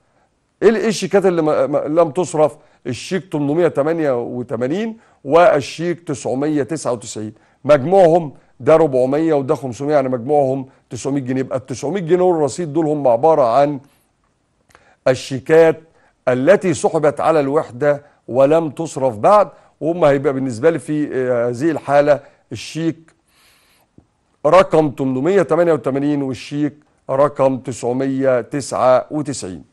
ايه, إيه الشيكات اللي ما لم تصرف الشيك 888 والشيك 999 مجموعهم ده 400 وده 500 يعني مجموعهم 900 جنيه يبقى ال 900 جنيه والرصيد دول هم عباره عن الشيكات التي سحبت على الوحده ولم تصرف بعد وهم هيبقى بالنسبه لي في آه، هذه الحاله الشيك رقم 888 والشيك رقم 999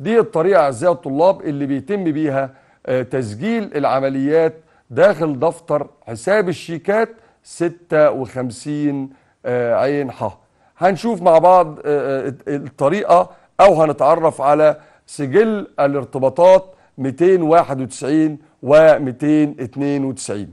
دي الطريقه اعزائي الطلاب اللي بيتم بيها آه، تسجيل العمليات داخل دفتر حساب الشيكات 56 عين ح هنشوف مع بعض آه، آه، الطريقة أو هنتعرف على سجل الارتباطات 291 و 292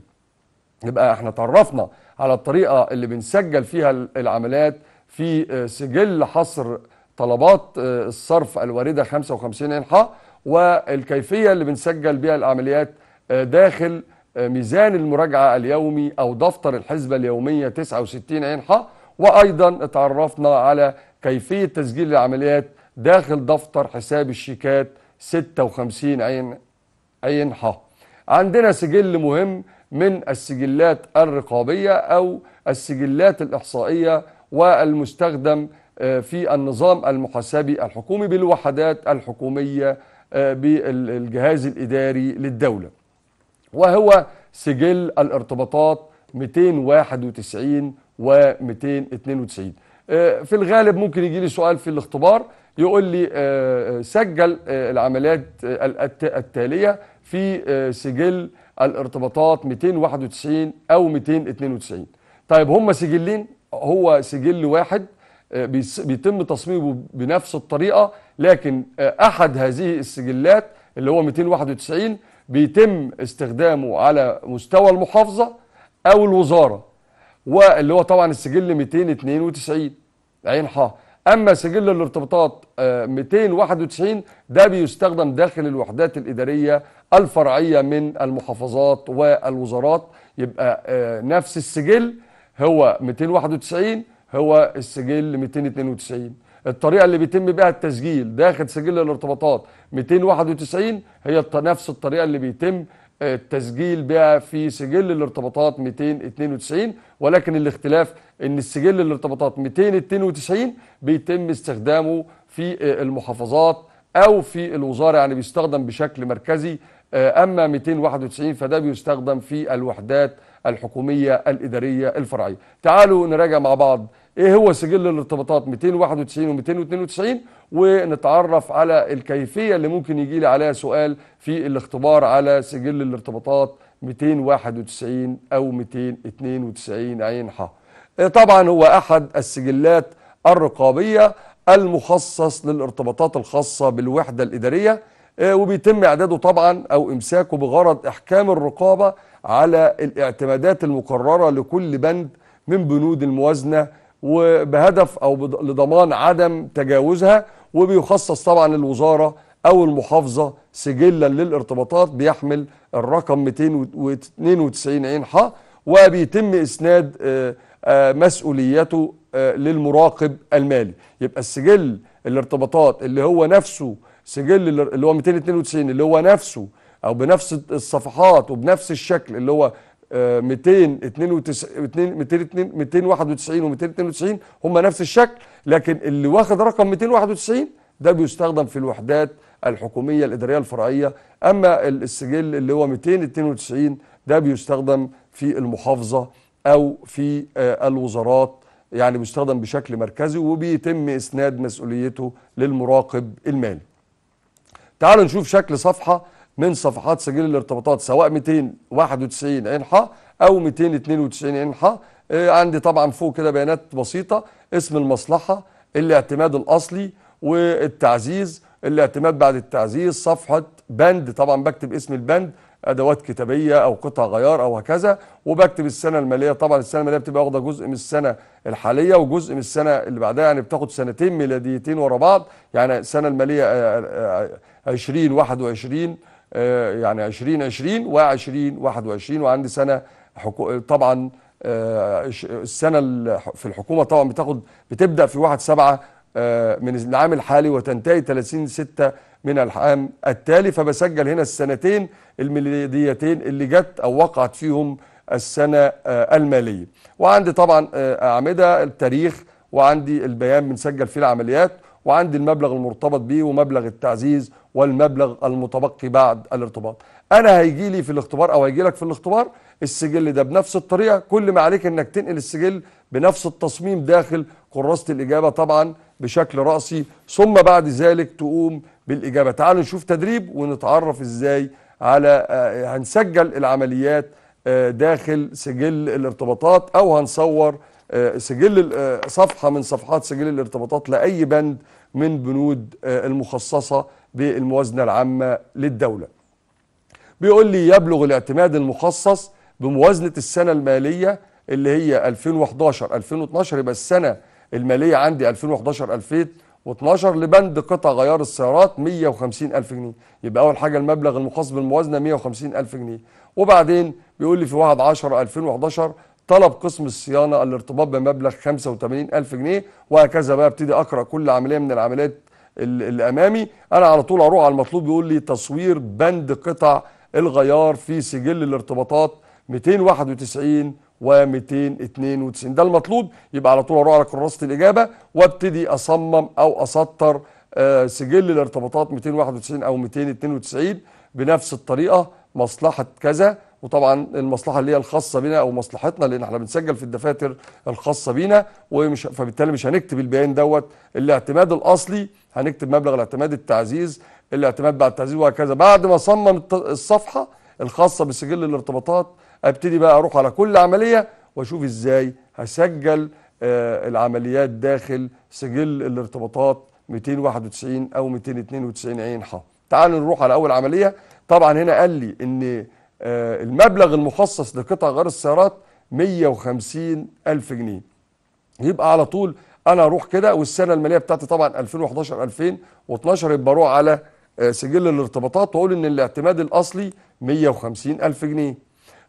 يبقى احنا تعرفنا على الطريقة اللي بنسجل فيها العمليات في آه، سجل حصر طلبات الصرف الواردة 55 ح والكيفية اللي بنسجل بها العمليات داخل ميزان المراجعة اليومي أو دفتر الحسبة اليومية 69 عين ح وأيضا اتعرفنا على كيفية تسجيل العمليات داخل دفتر حساب الشيكات 56 عين عين حق عندنا سجل مهم من السجلات الرقابية أو السجلات الإحصائية والمستخدم آه، في النظام المحاسبي الحكومي بالوحدات الحكومية آه، بالجهاز الإداري للدولة وهو سجل الارتباطات 291 و292 آه، في الغالب ممكن يجي لي سؤال في الاختبار يقول لي آه، آه، سجل العمليات التالية في سجل الارتباطات 291 أو 292 طيب هم سجلين هو سجل واحد بيتم تصميمه بنفس الطريقة لكن أحد هذه السجلات اللي هو 291 بيتم استخدامه على مستوى المحافظه او الوزاره واللي هو طبعا السجل 292 عين ح اما سجل الارتباطات 291 آه، ده بيستخدم داخل الوحدات الاداريه الفرعيه من المحافظات والوزارات يبقى آه، نفس السجل هو 291 هو السجل 292 الطريقه اللي بيتم بها التسجيل داخل سجل الارتباطات 291 هي نفس الطريقه اللي بيتم آه، التسجيل بها في سجل الارتباطات 292 ولكن الاختلاف ان السجل الارتباطات 292 بيتم استخدامه في آه، المحافظات او في الوزاره يعني بيستخدم بشكل مركزي آه، اما 291 فده بيستخدم في الوحدات الحكومية الإدارية الفرعية تعالوا نراجع مع بعض إيه هو سجل الارتباطات 291 و 292 ونتعرف على الكيفية اللي ممكن يجي لي عليها سؤال في الاختبار على سجل الارتباطات 291 أو 292 عين ح إيه طبعا هو أحد السجلات الرقابية المخصص للارتباطات الخاصة بالوحدة الإدارية إيه وبيتم إعداده طبعا أو إمساكه بغرض إحكام الرقابة على الاعتمادات المقررة لكل بند من بنود الموازنة وبهدف أو لضمان عدم تجاوزها وبيخصص طبعا الوزارة أو المحافظة سجلا للارتباطات بيحمل الرقم 292 عين ح وبيتم إسناد آه، آه، مسؤوليته آه، للمراقب المالي يبقى السجل الارتباطات اللي هو نفسه سجل اللي هو 292 اللي هو نفسه او بنفس الصفحات وبنفس الشكل اللي هو 292 291 و292 هم نفس الشكل لكن اللي واخد رقم 291 ده بيستخدم في الوحدات الحكوميه الاداريه الفرعيه اما السجل اللي هو 292 ده بيستخدم في المحافظه او في آه، الوزارات يعني بيستخدم بشكل مركزي وبيتم اسناد مسؤوليته للمراقب المالي. تعالوا نشوف شكل صفحه من صفحات سجل الارتباطات سواء 291 ح او 292 ح آه، عندي طبعا فوق كده بيانات بسيطه اسم المصلحه الاعتماد الاصلي والتعزيز الاعتماد بعد التعزيز صفحه بند طبعا بكتب اسم البند ادوات كتابيه او قطع غيار او هكذا وبكتب السنه الماليه طبعا السنه الماليه بتبقى واخده جزء من السنه الحاليه وجزء من السنه اللي بعدها يعني بتاخد سنتين ميلاديتين ورا بعض يعني السنه الماليه 20 آه، 21 آه، آه، يعني 2020 و 2021 وعندي سنه حكو... طبعا آه، السنه في الحكومه طبعا بتاخد بتبدا في 1 7 آه، من العام الحالي وتنتهي 30 6 من العام التالي فبسجل هنا السنتين الميلاديتين اللي جت او وقعت فيهم السنه الماليه وعندي طبعا اعمده التاريخ وعندي البيان بنسجل فيه العمليات وعندي المبلغ المرتبط بيه ومبلغ التعزيز والمبلغ المتبقي بعد الارتباط انا هيجي لي في الاختبار او هيجي لك في الاختبار السجل ده بنفس الطريقه كل ما عليك انك تنقل السجل بنفس التصميم داخل كراسه الاجابه طبعا بشكل راسي ثم بعد ذلك تقوم بالاجابه تعالوا نشوف تدريب ونتعرف ازاي على آه، هنسجل العمليات آه، داخل سجل الارتباطات او هنصور آه، سجل صفحه من صفحات سجل الارتباطات لاي بند من بنود المخصصه بالموازنة العامة للدولة بيقول لي يبلغ الاعتماد المخصص بموازنة السنة المالية اللي هي 2011 2012 يبقى السنة المالية عندي 2011 2012 لبند قطع غيار السيارات 150 ألف جنيه يبقى أول حاجة المبلغ المخصص بالموازنة 150 ألف جنيه وبعدين بيقول لي في 1 10 2011 طلب قسم الصيانة الارتباط بمبلغ 85 ألف جنيه وهكذا بقى ابتدي أقرأ كل عملية من العمليات الامامي انا على طول اروح على المطلوب يقول لي تصوير بند قطع الغيار في سجل الارتباطات 291 و 292 ده المطلوب يبقى على طول اروح على كراسه الاجابه وابتدي اصمم او اسطر آه، سجل الارتباطات 291 او 292 بنفس الطريقه مصلحه كذا وطبعا المصلحه اللي هي الخاصه بنا او مصلحتنا لان احنا بنسجل في الدفاتر الخاصه بينا ومش فبالتالي مش هنكتب البيان دوت الاعتماد الاصلي هنكتب مبلغ الاعتماد التعزيز الاعتماد بعد التعزيز وهكذا بعد ما صمم الصفحه الخاصه بسجل الارتباطات ابتدي بقى اروح على كل عمليه واشوف ازاي هسجل آه، العمليات داخل سجل الارتباطات 291 او 292 عين ح تعالوا نروح على اول عمليه طبعا هنا قال لي ان آه، المبلغ المخصص لقطع غيار السيارات 150 ألف جنيه يبقى على طول أنا أروح كده والسنة المالية بتاعتي طبعا 2011 2012 يبقى أروح على آه، سجل الارتباطات وأقول إن الاعتماد الأصلي 150 ألف جنيه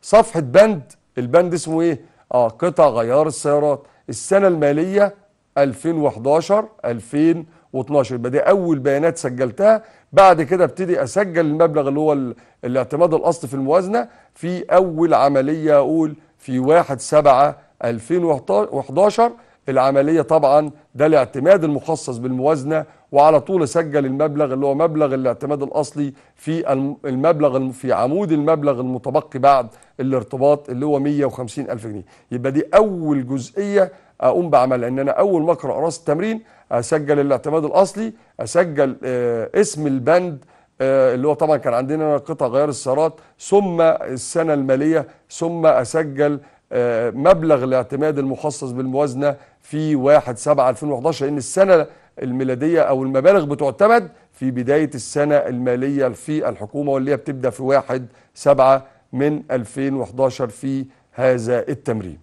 صفحة بند البند اسمه إيه؟ آه قطع غيار السيارات السنة المالية 2011 2012 2012 يبقى دي اول بيانات سجلتها بعد كده ابتدي اسجل المبلغ اللي هو الاعتماد الاصلي في الموازنه في اول عمليه اقول في 1 7 2011 العمليه طبعا ده الاعتماد المخصص بالموازنه وعلى طول اسجل المبلغ اللي هو مبلغ الاعتماد الاصلي في المبلغ في عمود المبلغ المتبقي بعد الارتباط اللي هو 150 الف جنيه يبقى دي اول جزئيه اقوم بعملها ان انا اول ما اقرا راس التمرين اسجل الاعتماد الاصلي اسجل آه، اسم البند آه، اللي هو طبعا كان عندنا قطع غيار السيارات ثم السنه الماليه ثم اسجل آه، مبلغ الاعتماد المخصص بالموازنه في 1 7 2011 لان السنه الميلاديه او المبالغ بتعتمد في بدايه السنه الماليه في الحكومه واللي هي بتبدا في 1 7 من 2011 في هذا التمرين.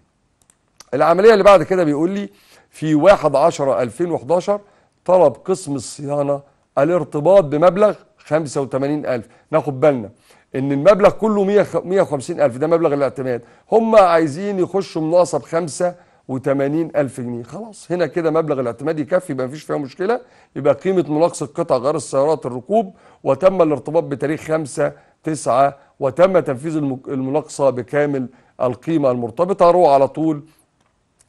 العمليه اللي بعد كده بيقول لي في 1 10 2011 طلب قسم الصيانه الارتباط بمبلغ 85000 ناخد بالنا ان المبلغ كله 150000 ده مبلغ الاعتماد هم عايزين يخشوا مناقصه ب 85000 جنيه خلاص هنا كده مبلغ الاعتماد يكفي يبقى مفيش فيها مشكله يبقى قيمه مناقصه قطع غيار السيارات الركوب وتم الارتباط بتاريخ 5 9 وتم تنفيذ المناقصه بكامل القيمه المرتبطه روح على طول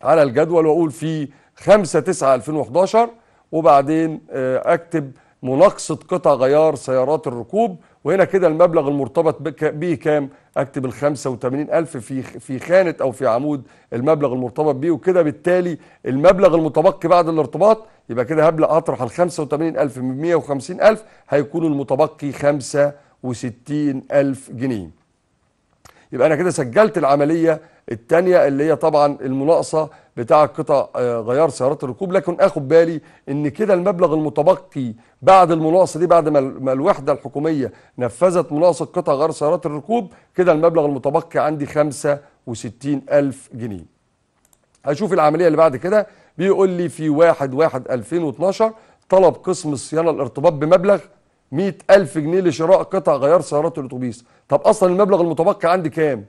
على الجدول واقول في 5 9 2011 وبعدين آه، اكتب مناقصه قطع غيار سيارات الركوب وهنا كده المبلغ المرتبط به كام اكتب ال 85000 في في خانه او في عمود المبلغ المرتبط به وكده بالتالي المبلغ المتبقي بعد الارتباط يبقى كده هبلغ اطرح ال 85000 من 150000 هيكون المتبقي 65000 جنيه يبقى انا كده سجلت العمليه الثانيه اللي هي طبعا المناقصه بتاع قطع آه، غيار سيارات الركوب لكن اخد بالي ان كده المبلغ المتبقي بعد المناقصه دي بعد ما الوحده الحكوميه نفذت مناقصه قطع غيار سيارات الركوب كده المبلغ المتبقي عندي 65 ألف جنيه هشوف العمليه اللي بعد كده بيقول لي في 1 1 2012 طلب قسم الصيانه الارتباط بمبلغ الف جنيه لشراء قطع غيار سيارات الاتوبيس طب اصلا المبلغ المتبقي عندي كام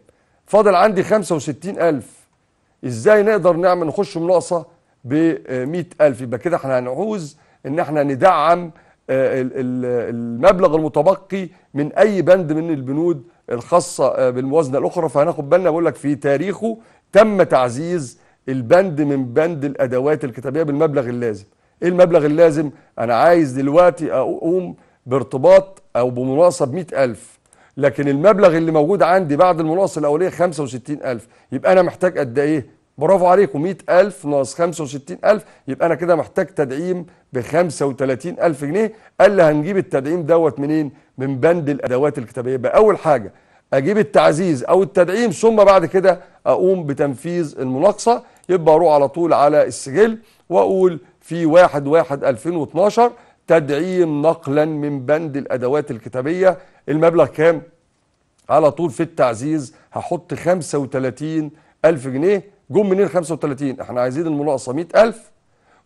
فاضل عندي 65000 ازاي نقدر نعمل نخش مناقصه ب 100000 يبقى كده احنا هنعوز ان احنا ندعم آه، المبلغ المتبقي من اي بند من البنود الخاصه آه، بالموازنه الاخرى فهناخد بالنا بقول لك في تاريخه تم تعزيز البند من بند الادوات الكتابيه بالمبلغ اللازم ايه المبلغ اللازم انا عايز دلوقتي اقوم بارتباط او بمناقصه ب 100000 لكن المبلغ اللي موجود عندي بعد المناقصه الاوليه 65000 يبقى انا محتاج قد ايه برافو عليكم 100000 ناقص 65000 يبقى انا كده محتاج تدعيم ب 35000 جنيه قال لي هنجيب التدعيم دوت منين من بند الادوات الكتابيه يبقى اول حاجه اجيب التعزيز او التدعيم ثم بعد كده اقوم بتنفيذ المناقصه يبقى اروح على طول على السجل واقول في 1 1 2012 تدعيم نقلا من بند الادوات الكتابيه المبلغ كام على طول في التعزيز هحط 35 ألف جنيه جم منين 35 احنا عايزين المناقصة 100 ألف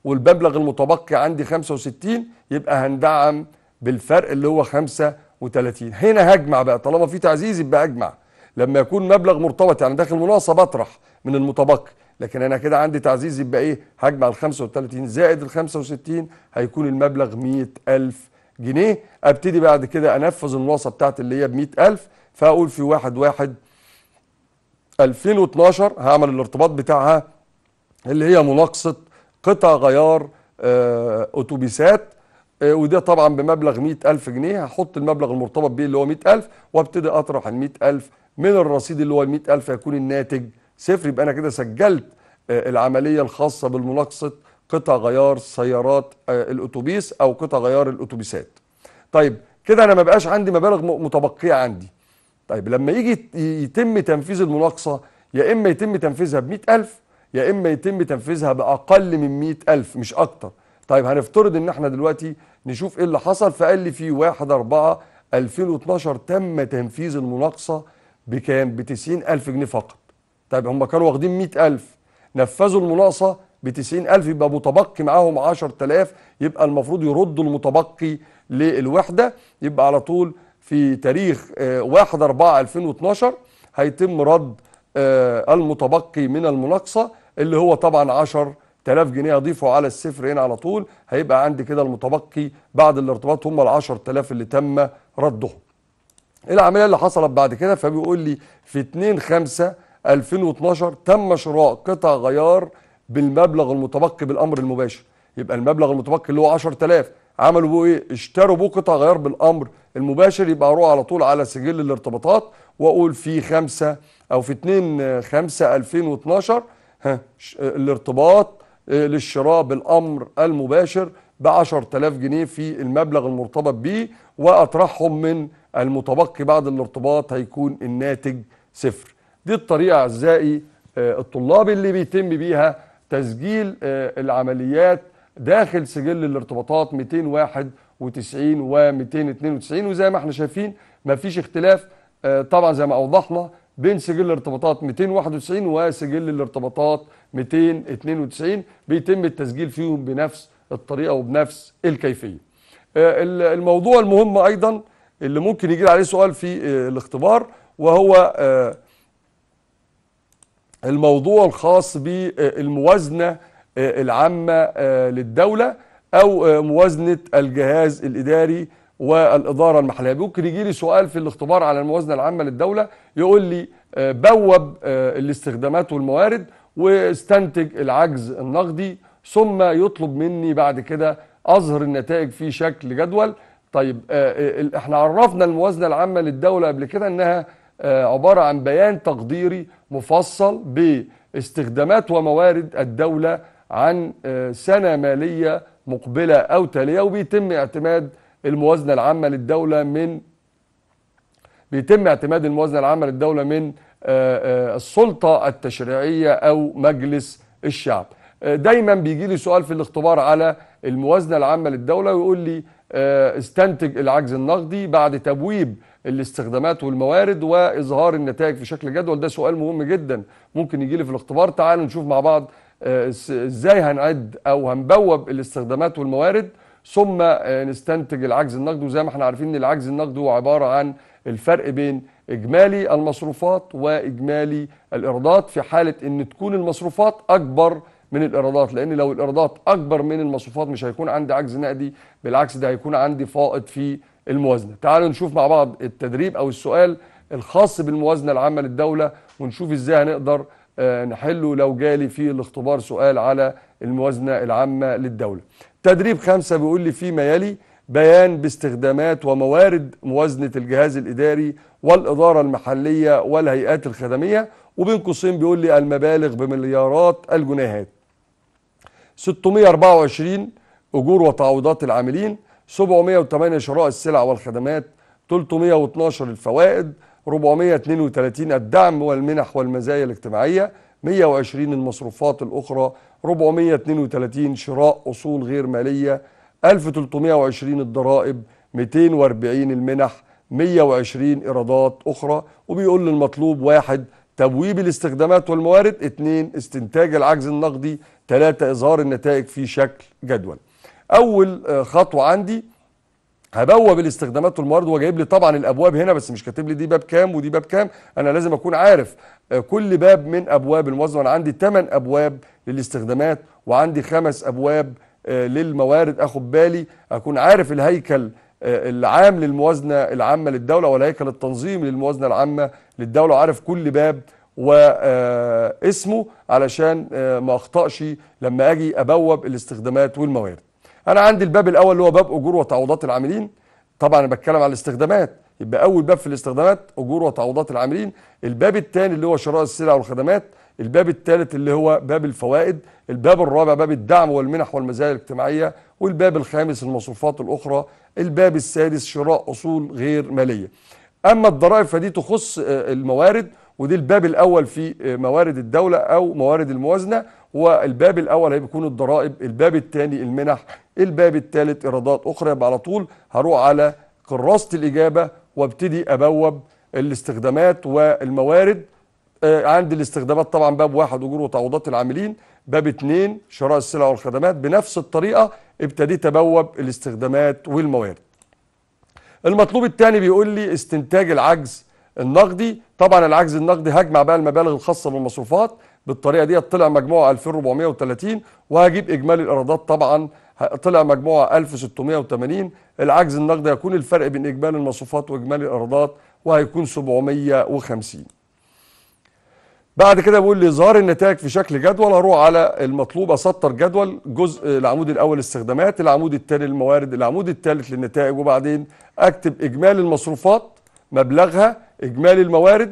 والمبلغ المتبقي عندي 65 يبقى هندعم بالفرق اللي هو 35 هنا هجمع بقى طالما في تعزيز يبقى اجمع لما يكون مبلغ مرتبط يعني داخل مناقصة بطرح من المتبقي لكن انا كده عندي تعزيز يبقى ايه هجمع ال 35 زائد ال 65 هيكون المبلغ 100000 جنيه ابتدي بعد كده انفذ الوصفه بتاعتي اللي هي ب 100000 فاقول في 1 1 2012 هعمل الارتباط بتاعها اللي هي مناقصه قطع غيار اتوبيسات آه، آه، وده طبعا بمبلغ 100000 جنيه هحط المبلغ المرتبط بيه اللي هو 100000 وابتدي اطرح ال 100000 من الرصيد اللي هو ال 100000 هيكون الناتج صفر يبقى انا كده سجلت آه، العمليه الخاصه بالمناقصه قطع غيار سيارات آه، الاتوبيس او قطع غيار الاتوبيسات طيب كده انا ما بقاش عندي مبالغ متبقيه عندي طيب لما يجي يتم تنفيذ المناقصه يا اما يتم تنفيذها ب 100000 يا اما يتم تنفيذها باقل من 100000 مش اكتر طيب هنفترض ان احنا دلوقتي نشوف ايه اللي حصل فقال لي في 1 4 2012 تم تنفيذ المناقصه بكام ب 90000 جنيه فقط طيب هم كانوا واخدين 100000 نفذوا المناقصه ب 90000 يبقى متبقي معاهم 10000 يبقى المفروض يردوا المتبقي للوحده يبقى على طول في تاريخ 1 4 2012 هيتم رد آه، المتبقي من المناقصه اللي هو طبعا 10 تلاف جنيه اضيفه على الصفر هنا على طول هيبقى عندي كده المتبقي بعد الارتباط هم ال 10000 اللي تم ردهم. إيه العمليه اللي حصلت بعد كده فبيقول لي في 2 5 2012 تم شراء قطع غيار بالمبلغ المتبقي بالامر المباشر يبقى المبلغ المتبقي اللي هو 10000 عملوا بيه ايه اشتروا بيه قطع غيار بالامر المباشر يبقى اروح على طول على سجل الارتباطات واقول في 5 او في 2 5 2012 ها الارتباط آه، للشراء بالامر المباشر ب 10000 جنيه في المبلغ المرتبط بيه واطرحهم من المتبقي بعد الارتباط هيكون الناتج صفر دي الطريقة أعزائي آه، الطلاب اللي بيتم بيها تسجيل آه، العمليات داخل سجل الارتباطات 291 و 292 وزي ما احنا شايفين مفيش اختلاف آه، طبعا زي ما أوضحنا بين سجل الارتباطات 291 وسجل الارتباطات 292 بيتم التسجيل فيهم بنفس الطريقة وبنفس الكيفية الموضوع المهم أيضا اللي ممكن يجي عليه سؤال في الاختبار وهو الموضوع الخاص بالموازنة آه، العامة آه، للدولة أو آه، موازنة الجهاز الإداري والإدارة المحلية ممكن يجي لي سؤال في الاختبار على الموازنة العامة للدولة يقول لي بوب الاستخدامات والموارد واستنتج العجز النقدي ثم يطلب مني بعد كده أظهر النتائج في شكل جدول طيب احنا عرفنا الموازنة العامة للدولة قبل كده انها عبارة عن بيان تقديري مفصل باستخدامات وموارد الدولة عن آه، سنة مالية مقبلة أو تالية وبيتم اعتماد الموازنة العامة للدولة من بيتم اعتماد الموازنة العامة للدولة من آه، آه، السلطة التشريعية أو مجلس الشعب دايما بيجي لي سؤال في الاختبار على الموازنة العامة للدولة ويقول لي استنتج العجز النقدي بعد تبويب الاستخدامات والموارد واظهار النتائج في شكل جدول ده سؤال مهم جدا ممكن يجي لي في الاختبار تعالوا نشوف مع بعض آه، ازاي هنعد او هنبوب الاستخدامات والموارد ثم آه، نستنتج العجز النقدي وزي ما احنا عارفين ان العجز النقدي هو عباره عن الفرق بين اجمالي المصروفات واجمالي الايرادات في حاله ان تكون المصروفات اكبر من الايرادات لان لو الايرادات اكبر من المصروفات مش هيكون عندي عجز نقدي بالعكس ده هيكون عندي فائض في الموازنه تعالوا نشوف مع بعض التدريب او السؤال الخاص بالموازنه العامه للدوله ونشوف ازاي هنقدر آه، نحله لو جالي في الاختبار سؤال على الموازنه العامه للدوله تدريب خمسة بيقول لي فيما يلي بيان باستخدامات وموارد موازنة الجهاز الإداري والإدارة المحلية والهيئات الخدمية وبين قوسين بيقول لي المبالغ بمليارات الجنيهات 624 أجور وتعويضات العاملين 708 شراء السلع والخدمات 312 الفوائد 432 الدعم والمنح والمزايا الاجتماعية 120 المصروفات الأخرى 432 شراء أصول غير مالية 1320 الضرائب 240 المنح 120 إيرادات أخرى وبيقول للمطلوب واحد تبويب الاستخدامات والموارد 2 استنتاج العجز النقدي 3 إظهار النتائج في شكل جدول اول آه، خطوه عندي هبوب الاستخدامات والموارد وجايب لي طبعا الابواب هنا بس مش كاتب لي دي باب كام ودي باب كام انا لازم اكون عارف آه، كل باب من ابواب الموظف انا عندي 8 ابواب للاستخدامات وعندي خمس ابواب آه، للموارد اخد بالي اكون عارف الهيكل العام للموازنه العامه للدوله والهيكل التنظيمي للموازنه العامه للدوله وعارف كل باب واسمه علشان ما اخطاش لما اجي ابوب الاستخدامات والموارد انا عندي الباب الاول اللي هو باب اجور وتعويضات العاملين طبعا انا بتكلم على الاستخدامات يبقى اول باب في الاستخدامات اجور وتعويضات العاملين الباب الثاني اللي هو شراء السلع والخدمات الباب الثالث اللي هو باب الفوائد الباب الرابع باب الدعم والمنح والمزايا الاجتماعيه والباب الخامس المصروفات الاخرى الباب السادس شراء اصول غير ماليه اما الضرائب فدي تخص آه، الموارد ودي الباب الاول في آه، موارد الدوله او موارد الموازنه والباب الاول هيكون الضرائب الباب الثاني المنح الباب الثالث ايرادات اخرى يبقى على طول هروح على كراسه الاجابه وابتدي ابوب الاستخدامات والموارد آه عندي الاستخدامات طبعا باب واحد اجور وتعويضات العاملين باب اثنين شراء السلع والخدمات بنفس الطريقه ابتديت ابوب الاستخدامات والموارد المطلوب الثاني بيقول لي استنتاج العجز النقدي طبعا العجز النقدي هجمع بقى المبالغ الخاصه بالمصروفات بالطريقه دي طلع مجموعه 2430 وهجيب اجمالي الايرادات طبعا طلع مجموعه 1680 العجز النقدي هيكون الفرق بين اجمالي المصروفات واجمالي الايرادات وهيكون 750 بعد كده بيقول لي ظهر النتائج في شكل جدول اروح على المطلوب اسطر جدول جزء العمود الاول استخدامات العمود الثاني الموارد العمود الثالث للنتائج وبعدين اكتب اجمالي المصروفات مبلغها اجمالي الموارد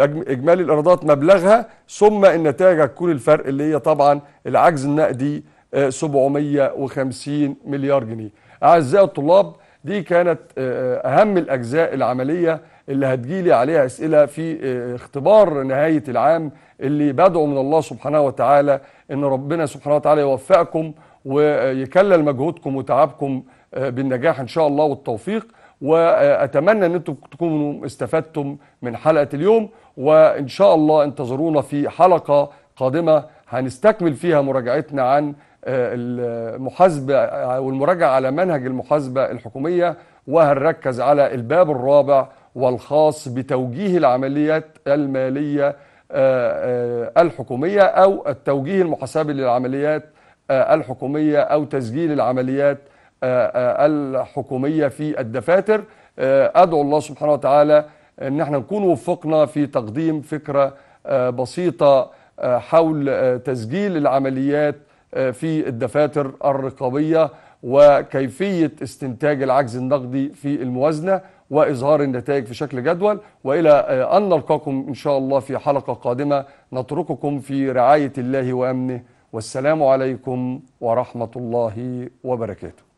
اجمالي الايرادات مبلغها ثم النتائج هتكون الفرق اللي هي طبعا العجز النقدي 750 آه، مليار جنيه اعزائي الطلاب دي كانت آه، آه، اهم الاجزاء العمليه اللي هتجيلي عليها اسئله في اختبار نهايه العام اللي بدعو من الله سبحانه وتعالى ان ربنا سبحانه وتعالى يوفقكم ويكلل مجهودكم وتعبكم بالنجاح ان شاء الله والتوفيق واتمنى ان انتم تكونوا استفدتم من حلقه اليوم وإن شاء الله انتظرونا في حلقة قادمة هنستكمل فيها مراجعتنا عن آه، المحاسبة والمراجعة على منهج المحاسبة الحكومية وهنركز على الباب الرابع والخاص بتوجيه العمليات المالية آه، آه، الحكومية أو التوجيه المحاسبي للعمليات الحكومية أو تسجيل العمليات الحكومية في الدفاتر أدعو الله سبحانه وتعالى ان احنا نكون وفقنا في تقديم فكره آه، بسيطه آه، حول آه، تسجيل العمليات في الدفاتر الرقابيه وكيفيه استنتاج العجز النقدي في الموازنه واظهار النتائج في شكل جدول والى ان نلقاكم ان شاء الله في حلقه قادمه نترككم في رعايه الله وامنه والسلام عليكم ورحمه الله وبركاته